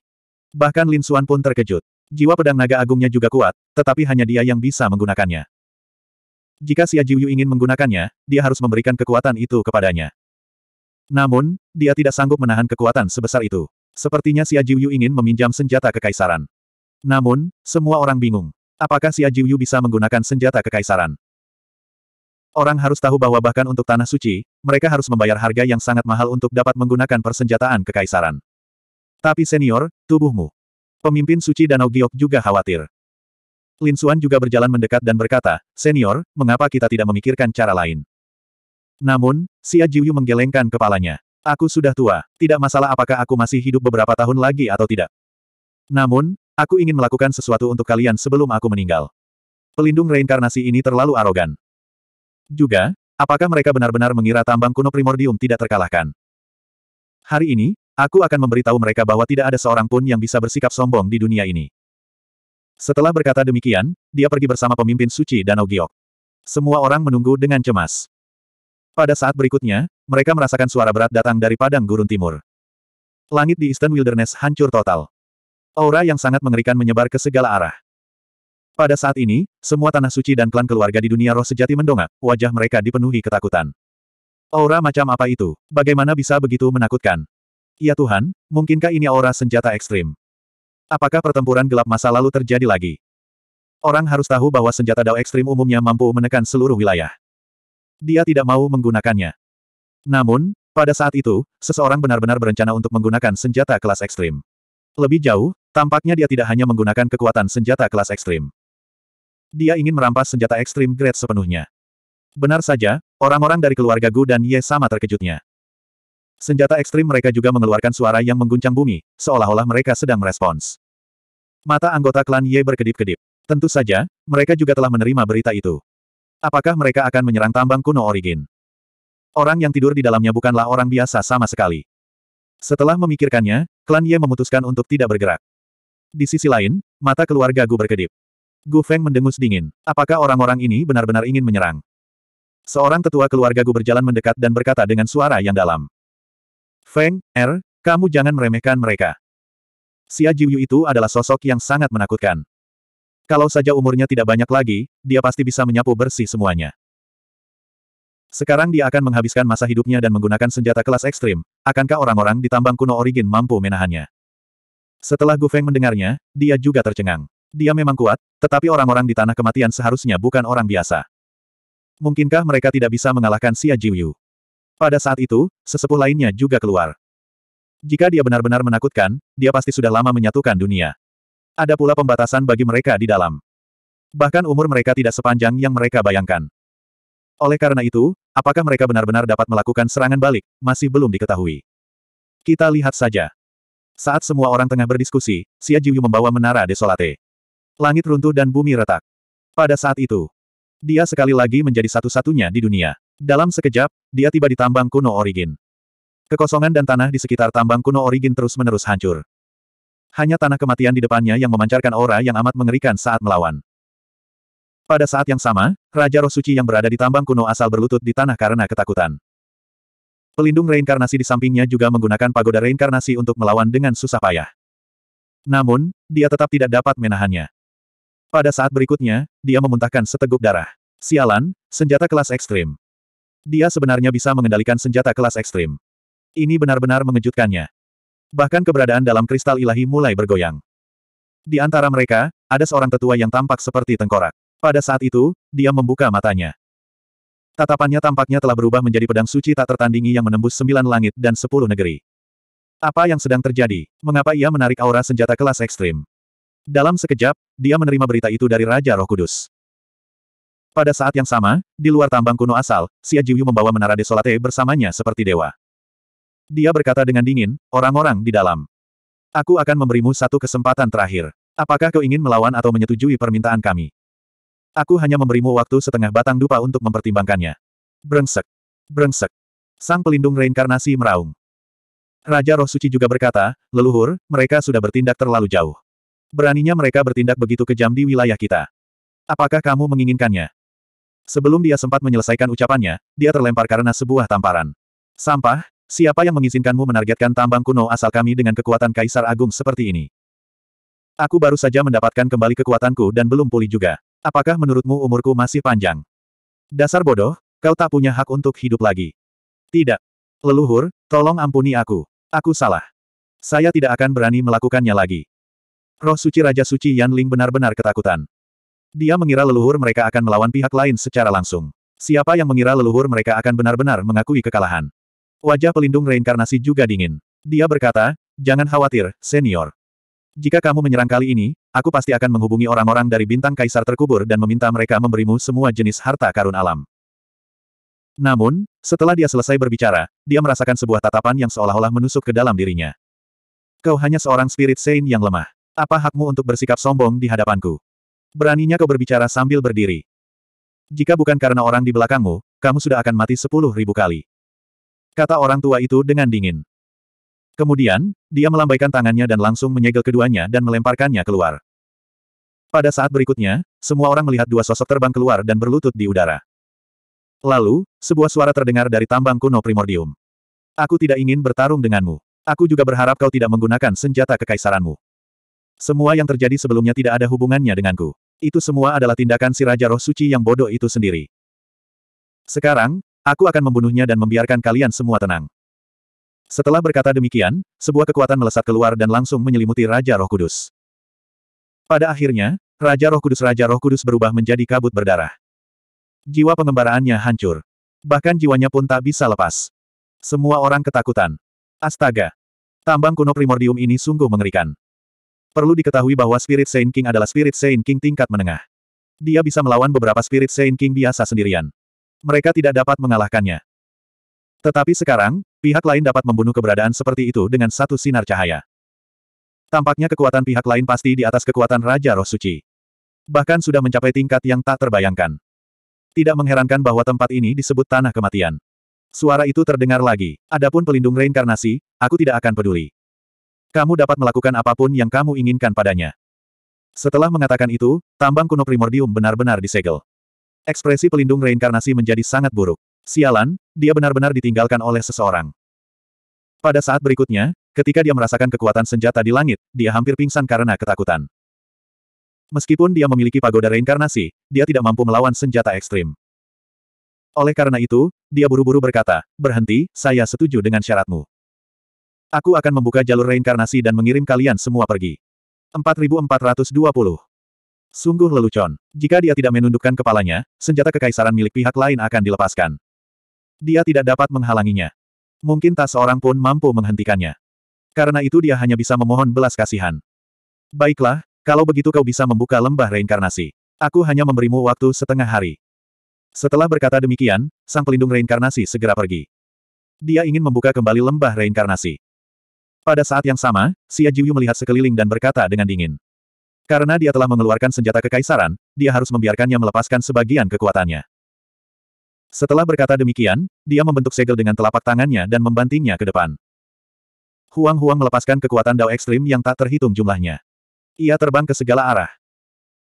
Bahkan Lin Suan pun terkejut. Jiwa pedang naga agungnya juga kuat, tetapi hanya dia yang bisa menggunakannya. Jika Si Jiuyu ingin menggunakannya, dia harus memberikan kekuatan itu kepadanya. Namun, dia tidak sanggup menahan kekuatan sebesar itu. Sepertinya Xia Jiuyu ingin meminjam senjata kekaisaran. Namun, semua orang bingung. Apakah Xia Jiuyu bisa menggunakan senjata kekaisaran? Orang harus tahu bahwa bahkan untuk Tanah Suci, mereka harus membayar harga yang sangat mahal untuk dapat menggunakan persenjataan kekaisaran. Tapi senior, tubuhmu. Pemimpin suci Danau Giok juga khawatir. Lin Suan juga berjalan mendekat dan berkata, Senior, mengapa kita tidak memikirkan cara lain? Namun, Xia Jiuyu menggelengkan kepalanya. Aku sudah tua, tidak masalah apakah aku masih hidup beberapa tahun lagi atau tidak. Namun, aku ingin melakukan sesuatu untuk kalian sebelum aku meninggal. Pelindung reinkarnasi ini terlalu arogan. Juga, apakah mereka benar-benar mengira tambang kuno primordium tidak terkalahkan? Hari ini, aku akan memberitahu mereka bahwa tidak ada seorang pun yang bisa bersikap sombong di dunia ini. Setelah berkata demikian, dia pergi bersama pemimpin suci Danau Giok. Semua orang menunggu dengan cemas. Pada saat berikutnya, mereka merasakan suara berat datang dari padang gurun timur. Langit di Eastern Wilderness hancur total. Aura yang sangat mengerikan menyebar ke segala arah. Pada saat ini, semua tanah suci dan klan keluarga di dunia roh sejati mendongak, wajah mereka dipenuhi ketakutan. Aura macam apa itu? Bagaimana bisa begitu menakutkan? Ya Tuhan, mungkinkah ini aura senjata ekstrim? Apakah pertempuran gelap masa lalu terjadi lagi? Orang harus tahu bahwa senjata dao ekstrim umumnya mampu menekan seluruh wilayah. Dia tidak mau menggunakannya. Namun, pada saat itu, seseorang benar-benar berencana untuk menggunakan senjata kelas ekstrim. Lebih jauh, tampaknya dia tidak hanya menggunakan kekuatan senjata kelas ekstrim. Dia ingin merampas senjata ekstrim grade sepenuhnya. Benar saja, orang-orang dari keluarga Gu dan Ye sama terkejutnya. Senjata ekstrim mereka juga mengeluarkan suara yang mengguncang bumi, seolah-olah mereka sedang merespons. Mata anggota klan Ye berkedip-kedip. Tentu saja, mereka juga telah menerima berita itu. Apakah mereka akan menyerang tambang kuno Origin? Orang yang tidur di dalamnya bukanlah orang biasa sama sekali. Setelah memikirkannya, klan Ye memutuskan untuk tidak bergerak. Di sisi lain, mata keluarga Gu berkedip. Gu Feng mendengus dingin. Apakah orang-orang ini benar-benar ingin menyerang? Seorang tetua keluarga Gu berjalan mendekat dan berkata dengan suara yang dalam. Feng, Er, kamu jangan meremehkan mereka. Si Jiuyu itu adalah sosok yang sangat menakutkan. Kalau saja umurnya tidak banyak lagi, dia pasti bisa menyapu bersih semuanya. Sekarang dia akan menghabiskan masa hidupnya dan menggunakan senjata kelas ekstrim. Akankah orang-orang di tambang kuno origin mampu menahannya? Setelah Gu Feng mendengarnya, dia juga tercengang. Dia memang kuat, tetapi orang-orang di tanah kematian seharusnya bukan orang biasa. Mungkinkah mereka tidak bisa mengalahkan Xia Jiuyu? Pada saat itu, sesepuh lainnya juga keluar. Jika dia benar-benar menakutkan, dia pasti sudah lama menyatukan dunia. Ada pula pembatasan bagi mereka di dalam. Bahkan umur mereka tidak sepanjang yang mereka bayangkan. Oleh karena itu, apakah mereka benar-benar dapat melakukan serangan balik, masih belum diketahui. Kita lihat saja. Saat semua orang tengah berdiskusi, Xia Jiu membawa menara desolate. Langit runtuh dan bumi retak. Pada saat itu, dia sekali lagi menjadi satu-satunya di dunia. Dalam sekejap, dia tiba di tambang kuno Origin. Kekosongan dan tanah di sekitar tambang kuno Origin terus-menerus hancur. Hanya tanah kematian di depannya yang memancarkan aura yang amat mengerikan saat melawan. Pada saat yang sama, Raja Roh Suci yang berada di tambang kuno asal berlutut di tanah karena ketakutan. Pelindung reinkarnasi di sampingnya juga menggunakan pagoda reinkarnasi untuk melawan dengan susah payah. Namun, dia tetap tidak dapat menahannya. Pada saat berikutnya, dia memuntahkan seteguk darah. Sialan, senjata kelas ekstrim. Dia sebenarnya bisa mengendalikan senjata kelas ekstrim. Ini benar-benar mengejutkannya. Bahkan keberadaan dalam kristal ilahi mulai bergoyang. Di antara mereka, ada seorang tetua yang tampak seperti tengkorak. Pada saat itu, dia membuka matanya. Tatapannya tampaknya telah berubah menjadi pedang suci tak tertandingi yang menembus sembilan langit dan sepuluh negeri. Apa yang sedang terjadi? Mengapa ia menarik aura senjata kelas ekstrim? Dalam sekejap, dia menerima berita itu dari Raja Roh Kudus. Pada saat yang sama, di luar tambang kuno asal, Si Jiuyu membawa menara desolate bersamanya seperti dewa. Dia berkata dengan dingin, orang-orang di dalam. Aku akan memberimu satu kesempatan terakhir. Apakah kau ingin melawan atau menyetujui permintaan kami? Aku hanya memberimu waktu setengah batang dupa untuk mempertimbangkannya. Brengsek. Brengsek. Sang pelindung reinkarnasi meraung. Raja Roh Suci juga berkata, leluhur, mereka sudah bertindak terlalu jauh. Beraninya mereka bertindak begitu kejam di wilayah kita. Apakah kamu menginginkannya? Sebelum dia sempat menyelesaikan ucapannya, dia terlempar karena sebuah tamparan. Sampah, siapa yang mengizinkanmu menargetkan tambang kuno asal kami dengan kekuatan kaisar agung seperti ini? Aku baru saja mendapatkan kembali kekuatanku dan belum pulih juga. Apakah menurutmu umurku masih panjang? Dasar bodoh, kau tak punya hak untuk hidup lagi. Tidak. Leluhur, tolong ampuni aku. Aku salah. Saya tidak akan berani melakukannya lagi. Roh suci Raja Suci Yan Ling benar-benar ketakutan. Dia mengira leluhur mereka akan melawan pihak lain secara langsung. Siapa yang mengira leluhur mereka akan benar-benar mengakui kekalahan? Wajah pelindung reinkarnasi juga dingin. Dia berkata, jangan khawatir, senior. Jika kamu menyerang kali ini, aku pasti akan menghubungi orang-orang dari bintang kaisar terkubur dan meminta mereka memberimu semua jenis harta karun alam. Namun, setelah dia selesai berbicara, dia merasakan sebuah tatapan yang seolah-olah menusuk ke dalam dirinya. Kau hanya seorang spirit saint yang lemah. Apa hakmu untuk bersikap sombong di hadapanku? Beraninya kau berbicara sambil berdiri. Jika bukan karena orang di belakangmu, kamu sudah akan mati sepuluh ribu kali. Kata orang tua itu dengan dingin. Kemudian, dia melambaikan tangannya dan langsung menyegel keduanya dan melemparkannya keluar. Pada saat berikutnya, semua orang melihat dua sosok terbang keluar dan berlutut di udara. Lalu, sebuah suara terdengar dari tambang kuno primordium. Aku tidak ingin bertarung denganmu. Aku juga berharap kau tidak menggunakan senjata kekaisaranmu. Semua yang terjadi sebelumnya tidak ada hubungannya denganku. Itu semua adalah tindakan si Raja Roh Suci yang bodoh itu sendiri. Sekarang, aku akan membunuhnya dan membiarkan kalian semua tenang. Setelah berkata demikian, sebuah kekuatan melesat keluar dan langsung menyelimuti Raja Roh Kudus. Pada akhirnya, Raja Roh Kudus Raja Roh Kudus berubah menjadi kabut berdarah. Jiwa pengembaraannya hancur. Bahkan jiwanya pun tak bisa lepas. Semua orang ketakutan. Astaga! Tambang kuno primordium ini sungguh mengerikan. Perlu diketahui bahwa Spirit Saint King adalah Spirit Saint King tingkat menengah. Dia bisa melawan beberapa Spirit Saint King biasa sendirian. Mereka tidak dapat mengalahkannya. Tetapi sekarang, pihak lain dapat membunuh keberadaan seperti itu dengan satu sinar cahaya. Tampaknya kekuatan pihak lain pasti di atas kekuatan Raja Roh Suci. Bahkan sudah mencapai tingkat yang tak terbayangkan. Tidak mengherankan bahwa tempat ini disebut Tanah Kematian. Suara itu terdengar lagi. Adapun pelindung reinkarnasi, aku tidak akan peduli. Kamu dapat melakukan apapun yang kamu inginkan padanya. Setelah mengatakan itu, tambang kuno primordium benar-benar disegel. Ekspresi pelindung reinkarnasi menjadi sangat buruk. Sialan, dia benar-benar ditinggalkan oleh seseorang. Pada saat berikutnya, ketika dia merasakan kekuatan senjata di langit, dia hampir pingsan karena ketakutan. Meskipun dia memiliki pagoda reinkarnasi, dia tidak mampu melawan senjata ekstrim. Oleh karena itu, dia buru-buru berkata, berhenti, saya setuju dengan syaratmu. Aku akan membuka jalur reinkarnasi dan mengirim kalian semua pergi. 4420. Sungguh lelucon. Jika dia tidak menundukkan kepalanya, senjata kekaisaran milik pihak lain akan dilepaskan. Dia tidak dapat menghalanginya. Mungkin tak seorang pun mampu menghentikannya. Karena itu dia hanya bisa memohon belas kasihan. Baiklah, kalau begitu kau bisa membuka lembah reinkarnasi. Aku hanya memberimu waktu setengah hari. Setelah berkata demikian, sang pelindung reinkarnasi segera pergi. Dia ingin membuka kembali lembah reinkarnasi. Pada saat yang sama, Xia Jiuyu melihat sekeliling dan berkata dengan dingin. Karena dia telah mengeluarkan senjata kekaisaran, dia harus membiarkannya melepaskan sebagian kekuatannya. Setelah berkata demikian, dia membentuk segel dengan telapak tangannya dan membantingnya ke depan. Huang-huang melepaskan kekuatan dao ekstrim yang tak terhitung jumlahnya. Ia terbang ke segala arah.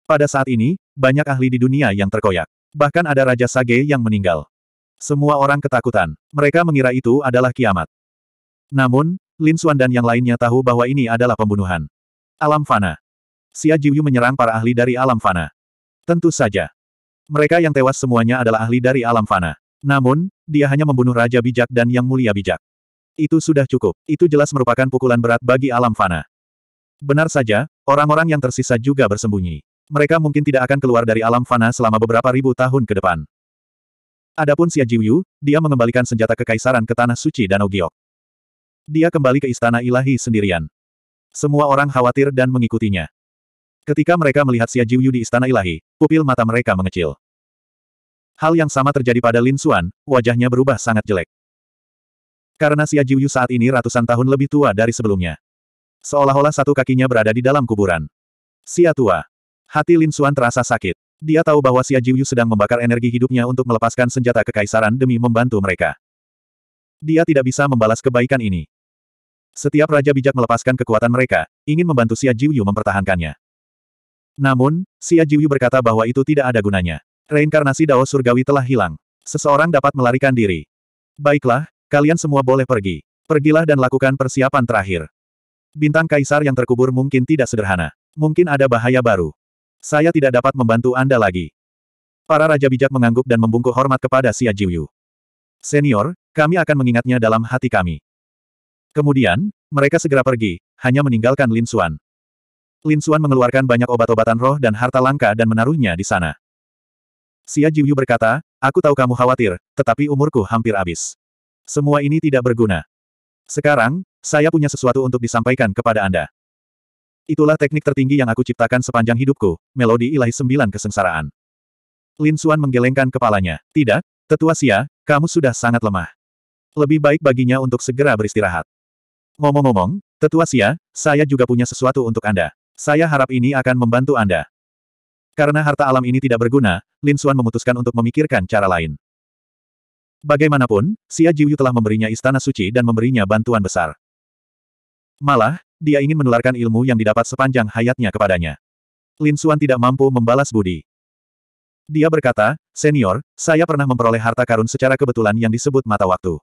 Pada saat ini, banyak ahli di dunia yang terkoyak. Bahkan ada Raja Sage yang meninggal. Semua orang ketakutan. Mereka mengira itu adalah kiamat. Namun, Lin Xuan dan yang lainnya tahu bahwa ini adalah pembunuhan. Alam Fana. Xia Jiuyu menyerang para ahli dari Alam Fana. Tentu saja. Mereka yang tewas semuanya adalah ahli dari alam fana. Namun, dia hanya membunuh Raja Bijak dan Yang Mulia Bijak. Itu sudah cukup. Itu jelas merupakan pukulan berat bagi alam fana. Benar saja, orang-orang yang tersisa juga bersembunyi. Mereka mungkin tidak akan keluar dari alam fana selama beberapa ribu tahun ke depan. Adapun Xia Jiuyu, dia mengembalikan senjata kekaisaran ke Tanah Suci Danau Giok. Dia kembali ke Istana Ilahi sendirian. Semua orang khawatir dan mengikutinya. Ketika mereka melihat Xia Jiuyu di Istana Ilahi, pupil mata mereka mengecil. Hal yang sama terjadi pada Lin Xuan, wajahnya berubah sangat jelek. Karena Xia Jiuyu saat ini ratusan tahun lebih tua dari sebelumnya. Seolah-olah satu kakinya berada di dalam kuburan. Xia tua. Hati Lin Xuan terasa sakit. Dia tahu bahwa Xia Jiuyu sedang membakar energi hidupnya untuk melepaskan senjata kekaisaran demi membantu mereka. Dia tidak bisa membalas kebaikan ini. Setiap raja bijak melepaskan kekuatan mereka, ingin membantu Xia Jiuyu mempertahankannya. Namun, Xia Jiwu berkata bahwa itu tidak ada gunanya. Reinkarnasi Dao Surgawi telah hilang. Seseorang dapat melarikan diri. Baiklah, kalian semua boleh pergi. Pergilah dan lakukan persiapan terakhir. Bintang kaisar yang terkubur mungkin tidak sederhana. Mungkin ada bahaya baru. Saya tidak dapat membantu Anda lagi. Para raja bijak mengangguk dan membungkuk hormat kepada Xia Jiwu. Senior, kami akan mengingatnya dalam hati kami. Kemudian, mereka segera pergi, hanya meninggalkan Lin Suan. Lin Suan mengeluarkan banyak obat-obatan roh dan harta langka dan menaruhnya di sana. Xia Jiuyu berkata, aku tahu kamu khawatir, tetapi umurku hampir habis. Semua ini tidak berguna. Sekarang, saya punya sesuatu untuk disampaikan kepada Anda. Itulah teknik tertinggi yang aku ciptakan sepanjang hidupku, melodi ilahi sembilan kesengsaraan. Lin Suan menggelengkan kepalanya. Tidak, Tetua Xia, kamu sudah sangat lemah. Lebih baik baginya untuk segera beristirahat. Ngomong-ngomong, Tetua Xia, saya juga punya sesuatu untuk Anda. Saya harap ini akan membantu Anda. Karena harta alam ini tidak berguna, Lin Xuan memutuskan untuk memikirkan cara lain. Bagaimanapun, Xia Jiuyu telah memberinya istana suci dan memberinya bantuan besar. Malah, dia ingin menularkan ilmu yang didapat sepanjang hayatnya kepadanya. Lin Xuan tidak mampu membalas budi. Dia berkata, Senior, saya pernah memperoleh harta karun secara kebetulan yang disebut mata waktu.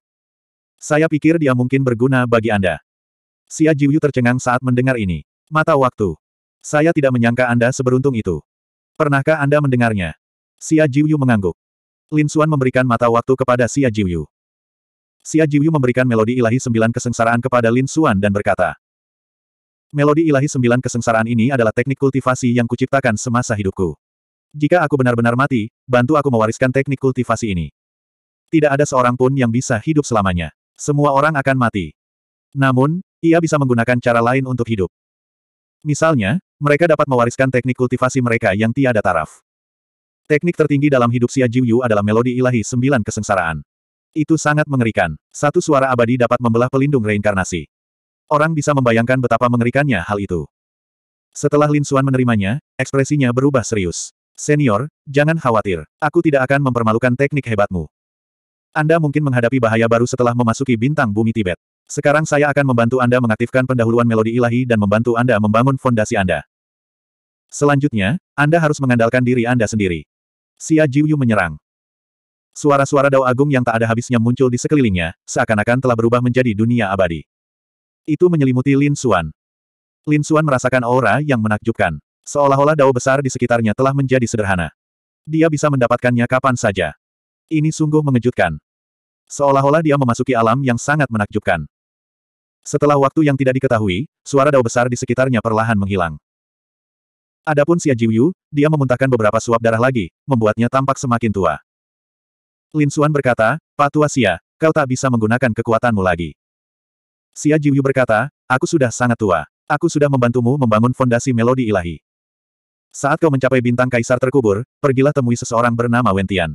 Saya pikir dia mungkin berguna bagi Anda. Xia Jiuyu tercengang saat mendengar ini. Mata waktu. Saya tidak menyangka Anda seberuntung itu. Pernahkah Anda mendengarnya? Xia Jiuyu mengangguk. Lin Xuan memberikan mata waktu kepada Xia Jiuyu. Xia Jiuyu memberikan melodi ilahi sembilan kesengsaraan kepada Lin Xuan dan berkata, Melodi ilahi sembilan kesengsaraan ini adalah teknik kultivasi yang kuciptakan semasa hidupku. Jika aku benar-benar mati, bantu aku mewariskan teknik kultivasi ini. Tidak ada seorang pun yang bisa hidup selamanya. Semua orang akan mati. Namun, ia bisa menggunakan cara lain untuk hidup. Misalnya, mereka dapat mewariskan teknik kultivasi mereka yang tiada taraf. Teknik tertinggi dalam hidup Xia Jiuyu adalah melodi ilahi sembilan kesengsaraan. Itu sangat mengerikan. Satu suara abadi dapat membelah pelindung reinkarnasi. Orang bisa membayangkan betapa mengerikannya hal itu. Setelah Lin Xuan menerimanya, ekspresinya berubah serius. Senior, jangan khawatir. Aku tidak akan mempermalukan teknik hebatmu. Anda mungkin menghadapi bahaya baru setelah memasuki bintang bumi Tibet. Sekarang saya akan membantu Anda mengaktifkan pendahuluan melodi ilahi dan membantu Anda membangun fondasi Anda. Selanjutnya, Anda harus mengandalkan diri Anda sendiri. Xia Jiuyu menyerang. Suara-suara dao agung yang tak ada habisnya muncul di sekelilingnya, seakan-akan telah berubah menjadi dunia abadi. Itu menyelimuti Lin Xuan. Lin Xuan merasakan aura yang menakjubkan. Seolah-olah dao besar di sekitarnya telah menjadi sederhana. Dia bisa mendapatkannya kapan saja. Ini sungguh mengejutkan. Seolah-olah dia memasuki alam yang sangat menakjubkan. Setelah waktu yang tidak diketahui, suara dao besar di sekitarnya perlahan menghilang. Adapun Xia Jiuyu, dia memuntahkan beberapa suap darah lagi, membuatnya tampak semakin tua. Lin Xuan berkata, Patua Xia, kau tak bisa menggunakan kekuatanmu lagi. Xia Jiuyu berkata, aku sudah sangat tua. Aku sudah membantumu membangun fondasi melodi ilahi. Saat kau mencapai bintang kaisar terkubur, pergilah temui seseorang bernama Wentian.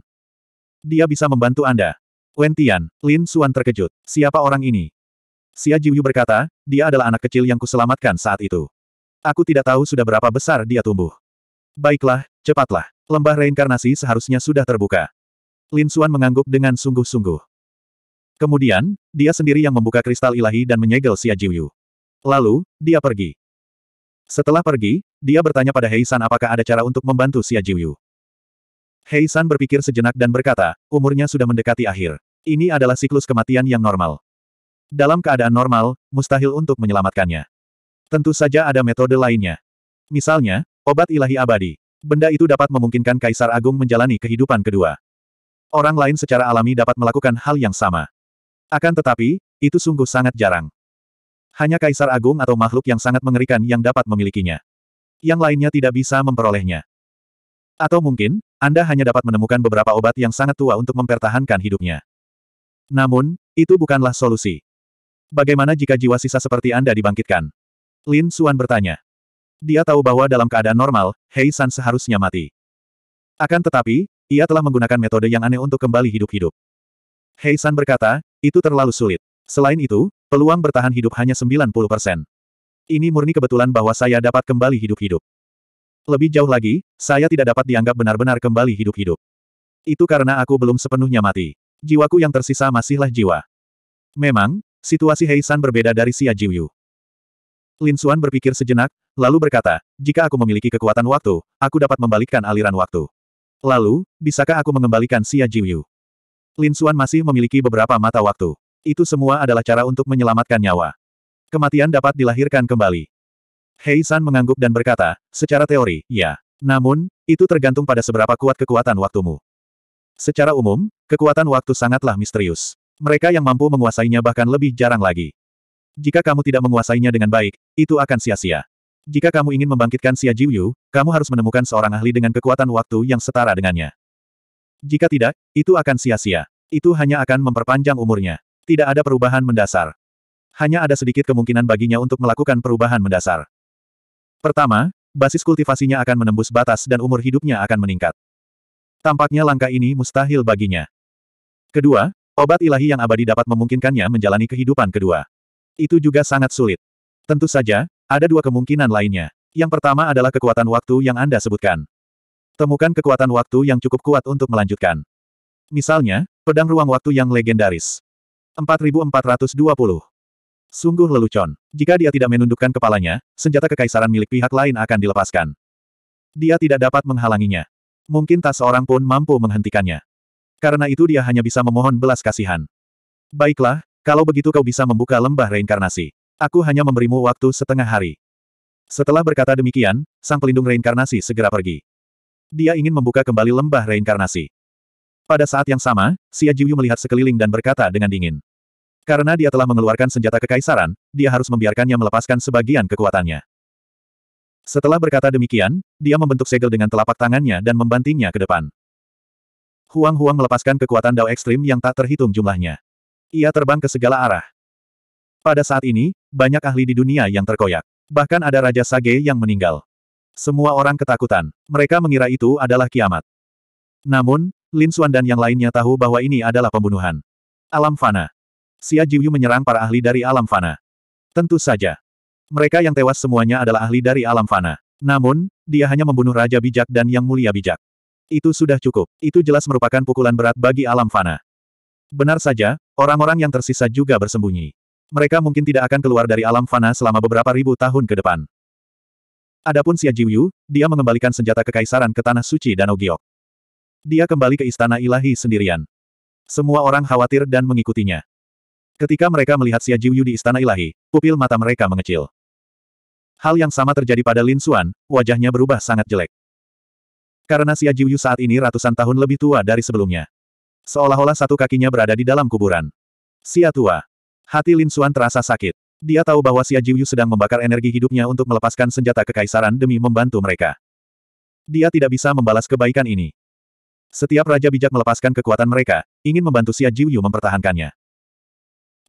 Dia bisa membantu Anda. Wentian, Lin Xuan terkejut. Siapa orang ini? Xia Jiuyu berkata, dia adalah anak kecil yang kuselamatkan saat itu. Aku tidak tahu sudah berapa besar dia tumbuh. Baiklah, cepatlah. Lembah reinkarnasi seharusnya sudah terbuka. Lin Xuan mengangguk dengan sungguh-sungguh. Kemudian, dia sendiri yang membuka kristal ilahi dan menyegel Xia Jiuyu. Lalu, dia pergi. Setelah pergi, dia bertanya pada Hei San apakah ada cara untuk membantu Xia Jiuyu. Hei San berpikir sejenak dan berkata, umurnya sudah mendekati akhir. Ini adalah siklus kematian yang normal. Dalam keadaan normal, mustahil untuk menyelamatkannya. Tentu saja ada metode lainnya. Misalnya, obat ilahi abadi. Benda itu dapat memungkinkan Kaisar Agung menjalani kehidupan kedua. Orang lain secara alami dapat melakukan hal yang sama. Akan tetapi, itu sungguh sangat jarang. Hanya Kaisar Agung atau makhluk yang sangat mengerikan yang dapat memilikinya. Yang lainnya tidak bisa memperolehnya. Atau mungkin, Anda hanya dapat menemukan beberapa obat yang sangat tua untuk mempertahankan hidupnya. Namun, itu bukanlah solusi. Bagaimana jika jiwa sisa seperti Anda dibangkitkan? Lin Suan bertanya. Dia tahu bahwa dalam keadaan normal, Hei San seharusnya mati. Akan tetapi, ia telah menggunakan metode yang aneh untuk kembali hidup-hidup. Hei San berkata, itu terlalu sulit. Selain itu, peluang bertahan hidup hanya 90 persen. Ini murni kebetulan bahwa saya dapat kembali hidup-hidup. Lebih jauh lagi, saya tidak dapat dianggap benar-benar kembali hidup-hidup. Itu karena aku belum sepenuhnya mati. Jiwaku yang tersisa masihlah jiwa. Memang, situasi Hei San berbeda dari Xia Jiuyu. Lin Suan berpikir sejenak, lalu berkata, jika aku memiliki kekuatan waktu, aku dapat membalikkan aliran waktu. Lalu, bisakah aku mengembalikan Xia Jiuyu? Lin Suan masih memiliki beberapa mata waktu. Itu semua adalah cara untuk menyelamatkan nyawa. Kematian dapat dilahirkan kembali. Hei San mengangguk dan berkata, secara teori, ya. Namun, itu tergantung pada seberapa kuat kekuatan waktumu. Secara umum, kekuatan waktu sangatlah misterius. Mereka yang mampu menguasainya bahkan lebih jarang lagi. Jika kamu tidak menguasainya dengan baik, itu akan sia-sia. Jika kamu ingin membangkitkan Xia Jiuyu, kamu harus menemukan seorang ahli dengan kekuatan waktu yang setara dengannya. Jika tidak, itu akan sia-sia. Itu hanya akan memperpanjang umurnya. Tidak ada perubahan mendasar. Hanya ada sedikit kemungkinan baginya untuk melakukan perubahan mendasar. Pertama, basis kultivasinya akan menembus batas dan umur hidupnya akan meningkat. Tampaknya langkah ini mustahil baginya. Kedua, obat ilahi yang abadi dapat memungkinkannya menjalani kehidupan kedua. Itu juga sangat sulit. Tentu saja, ada dua kemungkinan lainnya. Yang pertama adalah kekuatan waktu yang Anda sebutkan. Temukan kekuatan waktu yang cukup kuat untuk melanjutkan. Misalnya, pedang ruang waktu yang legendaris. 4420. Sungguh lelucon. Jika dia tidak menundukkan kepalanya, senjata kekaisaran milik pihak lain akan dilepaskan. Dia tidak dapat menghalanginya. Mungkin tak seorang pun mampu menghentikannya. Karena itu dia hanya bisa memohon belas kasihan. Baiklah, kalau begitu kau bisa membuka lembah reinkarnasi. Aku hanya memberimu waktu setengah hari. Setelah berkata demikian, sang pelindung reinkarnasi segera pergi. Dia ingin membuka kembali lembah reinkarnasi. Pada saat yang sama, Xia Jiuyu melihat sekeliling dan berkata dengan dingin. Karena dia telah mengeluarkan senjata kekaisaran, dia harus membiarkannya melepaskan sebagian kekuatannya. Setelah berkata demikian, dia membentuk segel dengan telapak tangannya dan membantingnya ke depan. Huang-huang melepaskan kekuatan dao ekstrim yang tak terhitung jumlahnya. Ia terbang ke segala arah. Pada saat ini, banyak ahli di dunia yang terkoyak. Bahkan ada Raja Sage yang meninggal. Semua orang ketakutan. Mereka mengira itu adalah kiamat. Namun, Lin Xuan dan yang lainnya tahu bahwa ini adalah pembunuhan. Alam Fana. Xia Jiuyu menyerang para ahli dari Alam Fana. Tentu saja. Mereka yang tewas semuanya adalah ahli dari Alam Fana. Namun, dia hanya membunuh Raja Bijak dan Yang Mulia Bijak. Itu sudah cukup. Itu jelas merupakan pukulan berat bagi Alam Fana. Benar saja, orang-orang yang tersisa juga bersembunyi. Mereka mungkin tidak akan keluar dari alam fana selama beberapa ribu tahun ke depan. Adapun Xia Jiuyu, dia mengembalikan senjata kekaisaran ke Tanah Suci Danau Giok. Dia kembali ke Istana Ilahi sendirian. Semua orang khawatir dan mengikutinya. Ketika mereka melihat Xia Jiuyu di Istana Ilahi, pupil mata mereka mengecil. Hal yang sama terjadi pada Lin Xuan, wajahnya berubah sangat jelek. Karena Xia Jiuyu saat ini ratusan tahun lebih tua dari sebelumnya. Seolah-olah satu kakinya berada di dalam kuburan. Xia tua. Hati Lin Xuan terasa sakit. Dia tahu bahwa Xia Jiuyu sedang membakar energi hidupnya untuk melepaskan senjata kekaisaran demi membantu mereka. Dia tidak bisa membalas kebaikan ini. Setiap raja bijak melepaskan kekuatan mereka, ingin membantu Xia Jiuyu mempertahankannya.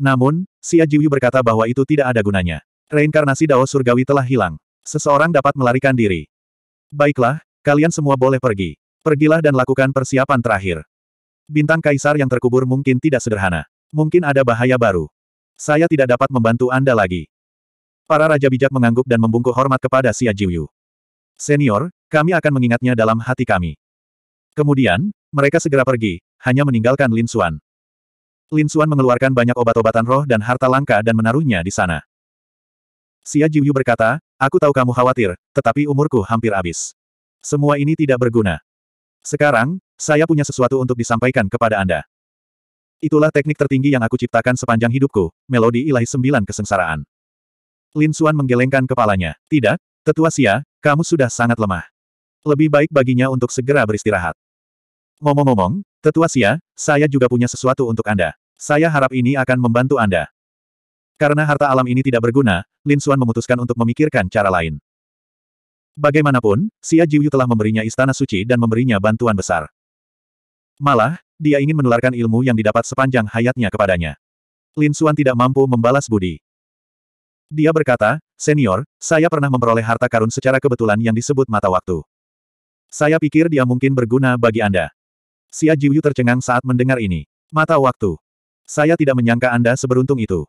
Namun, Xia Jiuyu berkata bahwa itu tidak ada gunanya. Reinkarnasi Dao Surgawi telah hilang. Seseorang dapat melarikan diri. Baiklah, kalian semua boleh pergi. Pergilah dan lakukan persiapan terakhir. Bintang kaisar yang terkubur mungkin tidak sederhana. Mungkin ada bahaya baru. Saya tidak dapat membantu Anda lagi. Para raja bijak mengangguk dan membungkuk hormat kepada Xia Jiuyu. Senior, kami akan mengingatnya dalam hati kami. Kemudian, mereka segera pergi, hanya meninggalkan Lin Xuan. Lin Xuan mengeluarkan banyak obat-obatan roh dan harta langka dan menaruhnya di sana. Xia Jiuyu berkata, aku tahu kamu khawatir, tetapi umurku hampir habis. Semua ini tidak berguna. Sekarang, saya punya sesuatu untuk disampaikan kepada Anda. Itulah teknik tertinggi yang aku ciptakan sepanjang hidupku, melodi ilahi sembilan kesengsaraan. Lin Xuan menggelengkan kepalanya. Tidak, tetua Sia, kamu sudah sangat lemah. Lebih baik baginya untuk segera beristirahat. Ngomong-ngomong, tetua Sia, saya juga punya sesuatu untuk Anda. Saya harap ini akan membantu Anda. Karena harta alam ini tidak berguna, Lin Xuan memutuskan untuk memikirkan cara lain. Bagaimanapun, Xia Jiuyu telah memberinya istana suci dan memberinya bantuan besar. Malah, dia ingin menularkan ilmu yang didapat sepanjang hayatnya kepadanya. Lin Xuan tidak mampu membalas budi. Dia berkata, Senior, saya pernah memperoleh harta karun secara kebetulan yang disebut mata waktu. Saya pikir dia mungkin berguna bagi Anda. Xia Jiuyu tercengang saat mendengar ini. Mata waktu. Saya tidak menyangka Anda seberuntung itu.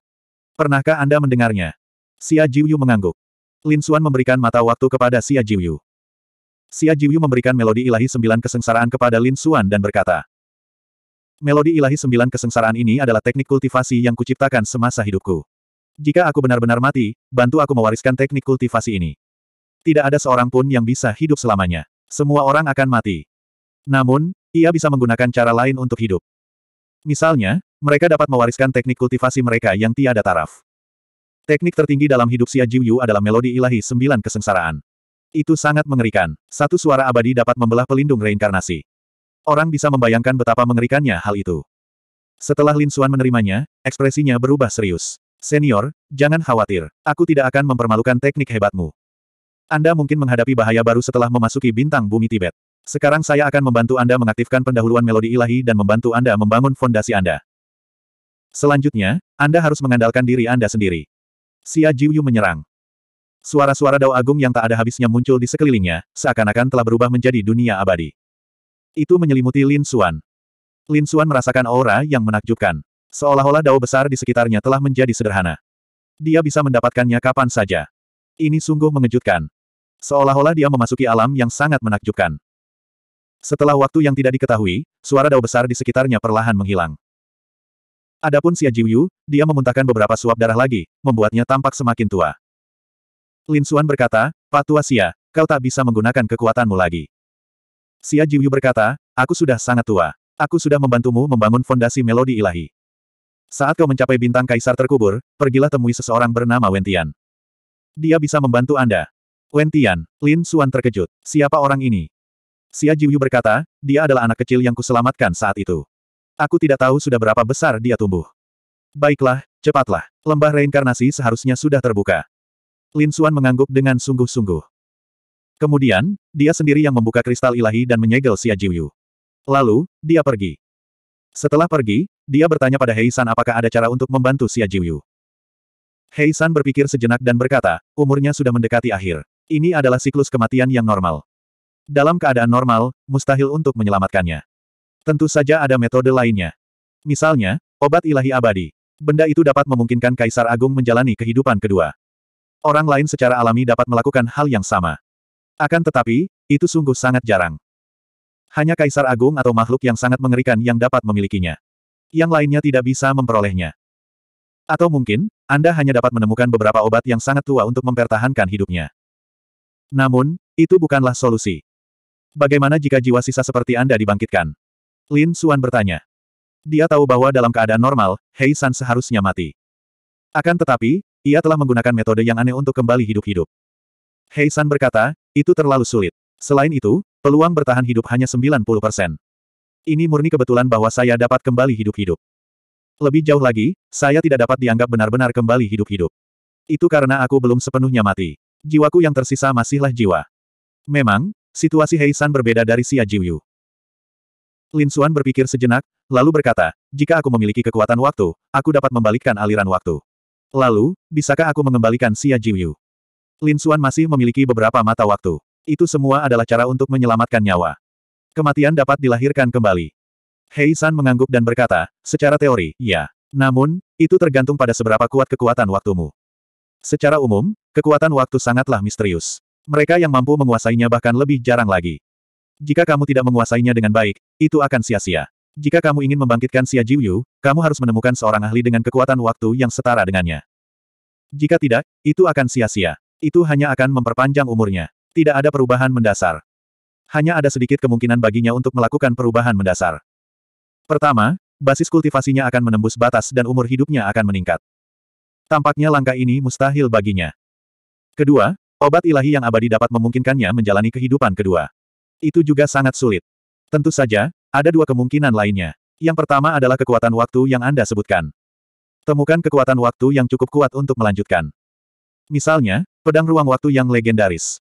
Pernahkah Anda mendengarnya? Xia Jiuyu mengangguk. Lin Xuan memberikan mata waktu kepada Xia Jiuyu. Xia Jiuyu memberikan melodi ilahi sembilan kesengsaraan kepada Lin Xuan dan berkata, Melodi ilahi sembilan kesengsaraan ini adalah teknik kultivasi yang kuciptakan semasa hidupku. Jika aku benar-benar mati, bantu aku mewariskan teknik kultivasi ini. Tidak ada seorang pun yang bisa hidup selamanya. Semua orang akan mati. Namun, ia bisa menggunakan cara lain untuk hidup. Misalnya, mereka dapat mewariskan teknik kultivasi mereka yang tiada taraf. Teknik tertinggi dalam hidup Xia Jiuyu adalah melodi ilahi sembilan kesengsaraan. Itu sangat mengerikan. Satu suara abadi dapat membelah pelindung reinkarnasi. Orang bisa membayangkan betapa mengerikannya hal itu. Setelah Lin Xuan menerimanya, ekspresinya berubah serius. Senior, jangan khawatir. Aku tidak akan mempermalukan teknik hebatmu. Anda mungkin menghadapi bahaya baru setelah memasuki bintang bumi Tibet. Sekarang saya akan membantu Anda mengaktifkan pendahuluan melodi ilahi dan membantu Anda membangun fondasi Anda. Selanjutnya, Anda harus mengandalkan diri Anda sendiri. Xia Jiuyu menyerang. Suara-suara dao agung yang tak ada habisnya muncul di sekelilingnya, seakan-akan telah berubah menjadi dunia abadi. Itu menyelimuti Lin Xuan. Lin Xuan merasakan aura yang menakjubkan. Seolah-olah dao besar di sekitarnya telah menjadi sederhana. Dia bisa mendapatkannya kapan saja. Ini sungguh mengejutkan. Seolah-olah dia memasuki alam yang sangat menakjubkan. Setelah waktu yang tidak diketahui, suara dao besar di sekitarnya perlahan menghilang. Adapun Xia Jiuyu, dia memuntahkan beberapa suap darah lagi, membuatnya tampak semakin tua. Lin Xuan berkata, Pak Tua Xia, kau tak bisa menggunakan kekuatanmu lagi. Xia Jiuyu berkata, aku sudah sangat tua. Aku sudah membantumu membangun fondasi melodi ilahi. Saat kau mencapai bintang kaisar terkubur, pergilah temui seseorang bernama Wentian. Dia bisa membantu Anda. Wentian, Lin Xuan terkejut. Siapa orang ini? Xia Jiuyu berkata, dia adalah anak kecil yang kuselamatkan saat itu. Aku tidak tahu sudah berapa besar dia tumbuh. Baiklah, cepatlah. Lembah reinkarnasi seharusnya sudah terbuka. Lin Xuan mengangguk dengan sungguh-sungguh. Kemudian, dia sendiri yang membuka kristal ilahi dan menyegel Xia Jiuyu. Lalu, dia pergi. Setelah pergi, dia bertanya pada Hei San apakah ada cara untuk membantu Xia Jiuyu. Hei San berpikir sejenak dan berkata, umurnya sudah mendekati akhir. Ini adalah siklus kematian yang normal. Dalam keadaan normal, mustahil untuk menyelamatkannya. Tentu saja ada metode lainnya. Misalnya, obat ilahi abadi. Benda itu dapat memungkinkan Kaisar Agung menjalani kehidupan kedua. Orang lain secara alami dapat melakukan hal yang sama. Akan tetapi, itu sungguh sangat jarang. Hanya Kaisar Agung atau makhluk yang sangat mengerikan yang dapat memilikinya. Yang lainnya tidak bisa memperolehnya. Atau mungkin, Anda hanya dapat menemukan beberapa obat yang sangat tua untuk mempertahankan hidupnya. Namun, itu bukanlah solusi. Bagaimana jika jiwa sisa seperti Anda dibangkitkan? Lin Suan bertanya. Dia tahu bahwa dalam keadaan normal, Hei San seharusnya mati. Akan tetapi, ia telah menggunakan metode yang aneh untuk kembali hidup-hidup. Hei San berkata, itu terlalu sulit. Selain itu, peluang bertahan hidup hanya 90 persen. Ini murni kebetulan bahwa saya dapat kembali hidup-hidup. Lebih jauh lagi, saya tidak dapat dianggap benar-benar kembali hidup-hidup. Itu karena aku belum sepenuhnya mati. Jiwaku yang tersisa masihlah jiwa. Memang, situasi Hei San berbeda dari Xia Jiuyu. Lin Suan berpikir sejenak, lalu berkata, jika aku memiliki kekuatan waktu, aku dapat membalikkan aliran waktu. Lalu, bisakah aku mengembalikan Xia Jiuyu? Lin Suan masih memiliki beberapa mata waktu. Itu semua adalah cara untuk menyelamatkan nyawa. Kematian dapat dilahirkan kembali. Hei San mengangguk dan berkata, secara teori, ya. Namun, itu tergantung pada seberapa kuat kekuatan waktumu. Secara umum, kekuatan waktu sangatlah misterius. Mereka yang mampu menguasainya bahkan lebih jarang lagi. Jika kamu tidak menguasainya dengan baik, itu akan sia-sia. Jika kamu ingin membangkitkan Xia Jiuyu, kamu harus menemukan seorang ahli dengan kekuatan waktu yang setara dengannya. Jika tidak, itu akan sia-sia. Itu hanya akan memperpanjang umurnya. Tidak ada perubahan mendasar. Hanya ada sedikit kemungkinan baginya untuk melakukan perubahan mendasar. Pertama, basis kultivasinya akan menembus batas dan umur hidupnya akan meningkat. Tampaknya langkah ini mustahil baginya. Kedua, obat ilahi yang abadi dapat memungkinkannya menjalani kehidupan kedua. Itu juga sangat sulit. Tentu saja, ada dua kemungkinan lainnya. Yang pertama adalah kekuatan waktu yang Anda sebutkan. Temukan kekuatan waktu yang cukup kuat untuk melanjutkan. Misalnya, pedang ruang waktu yang legendaris.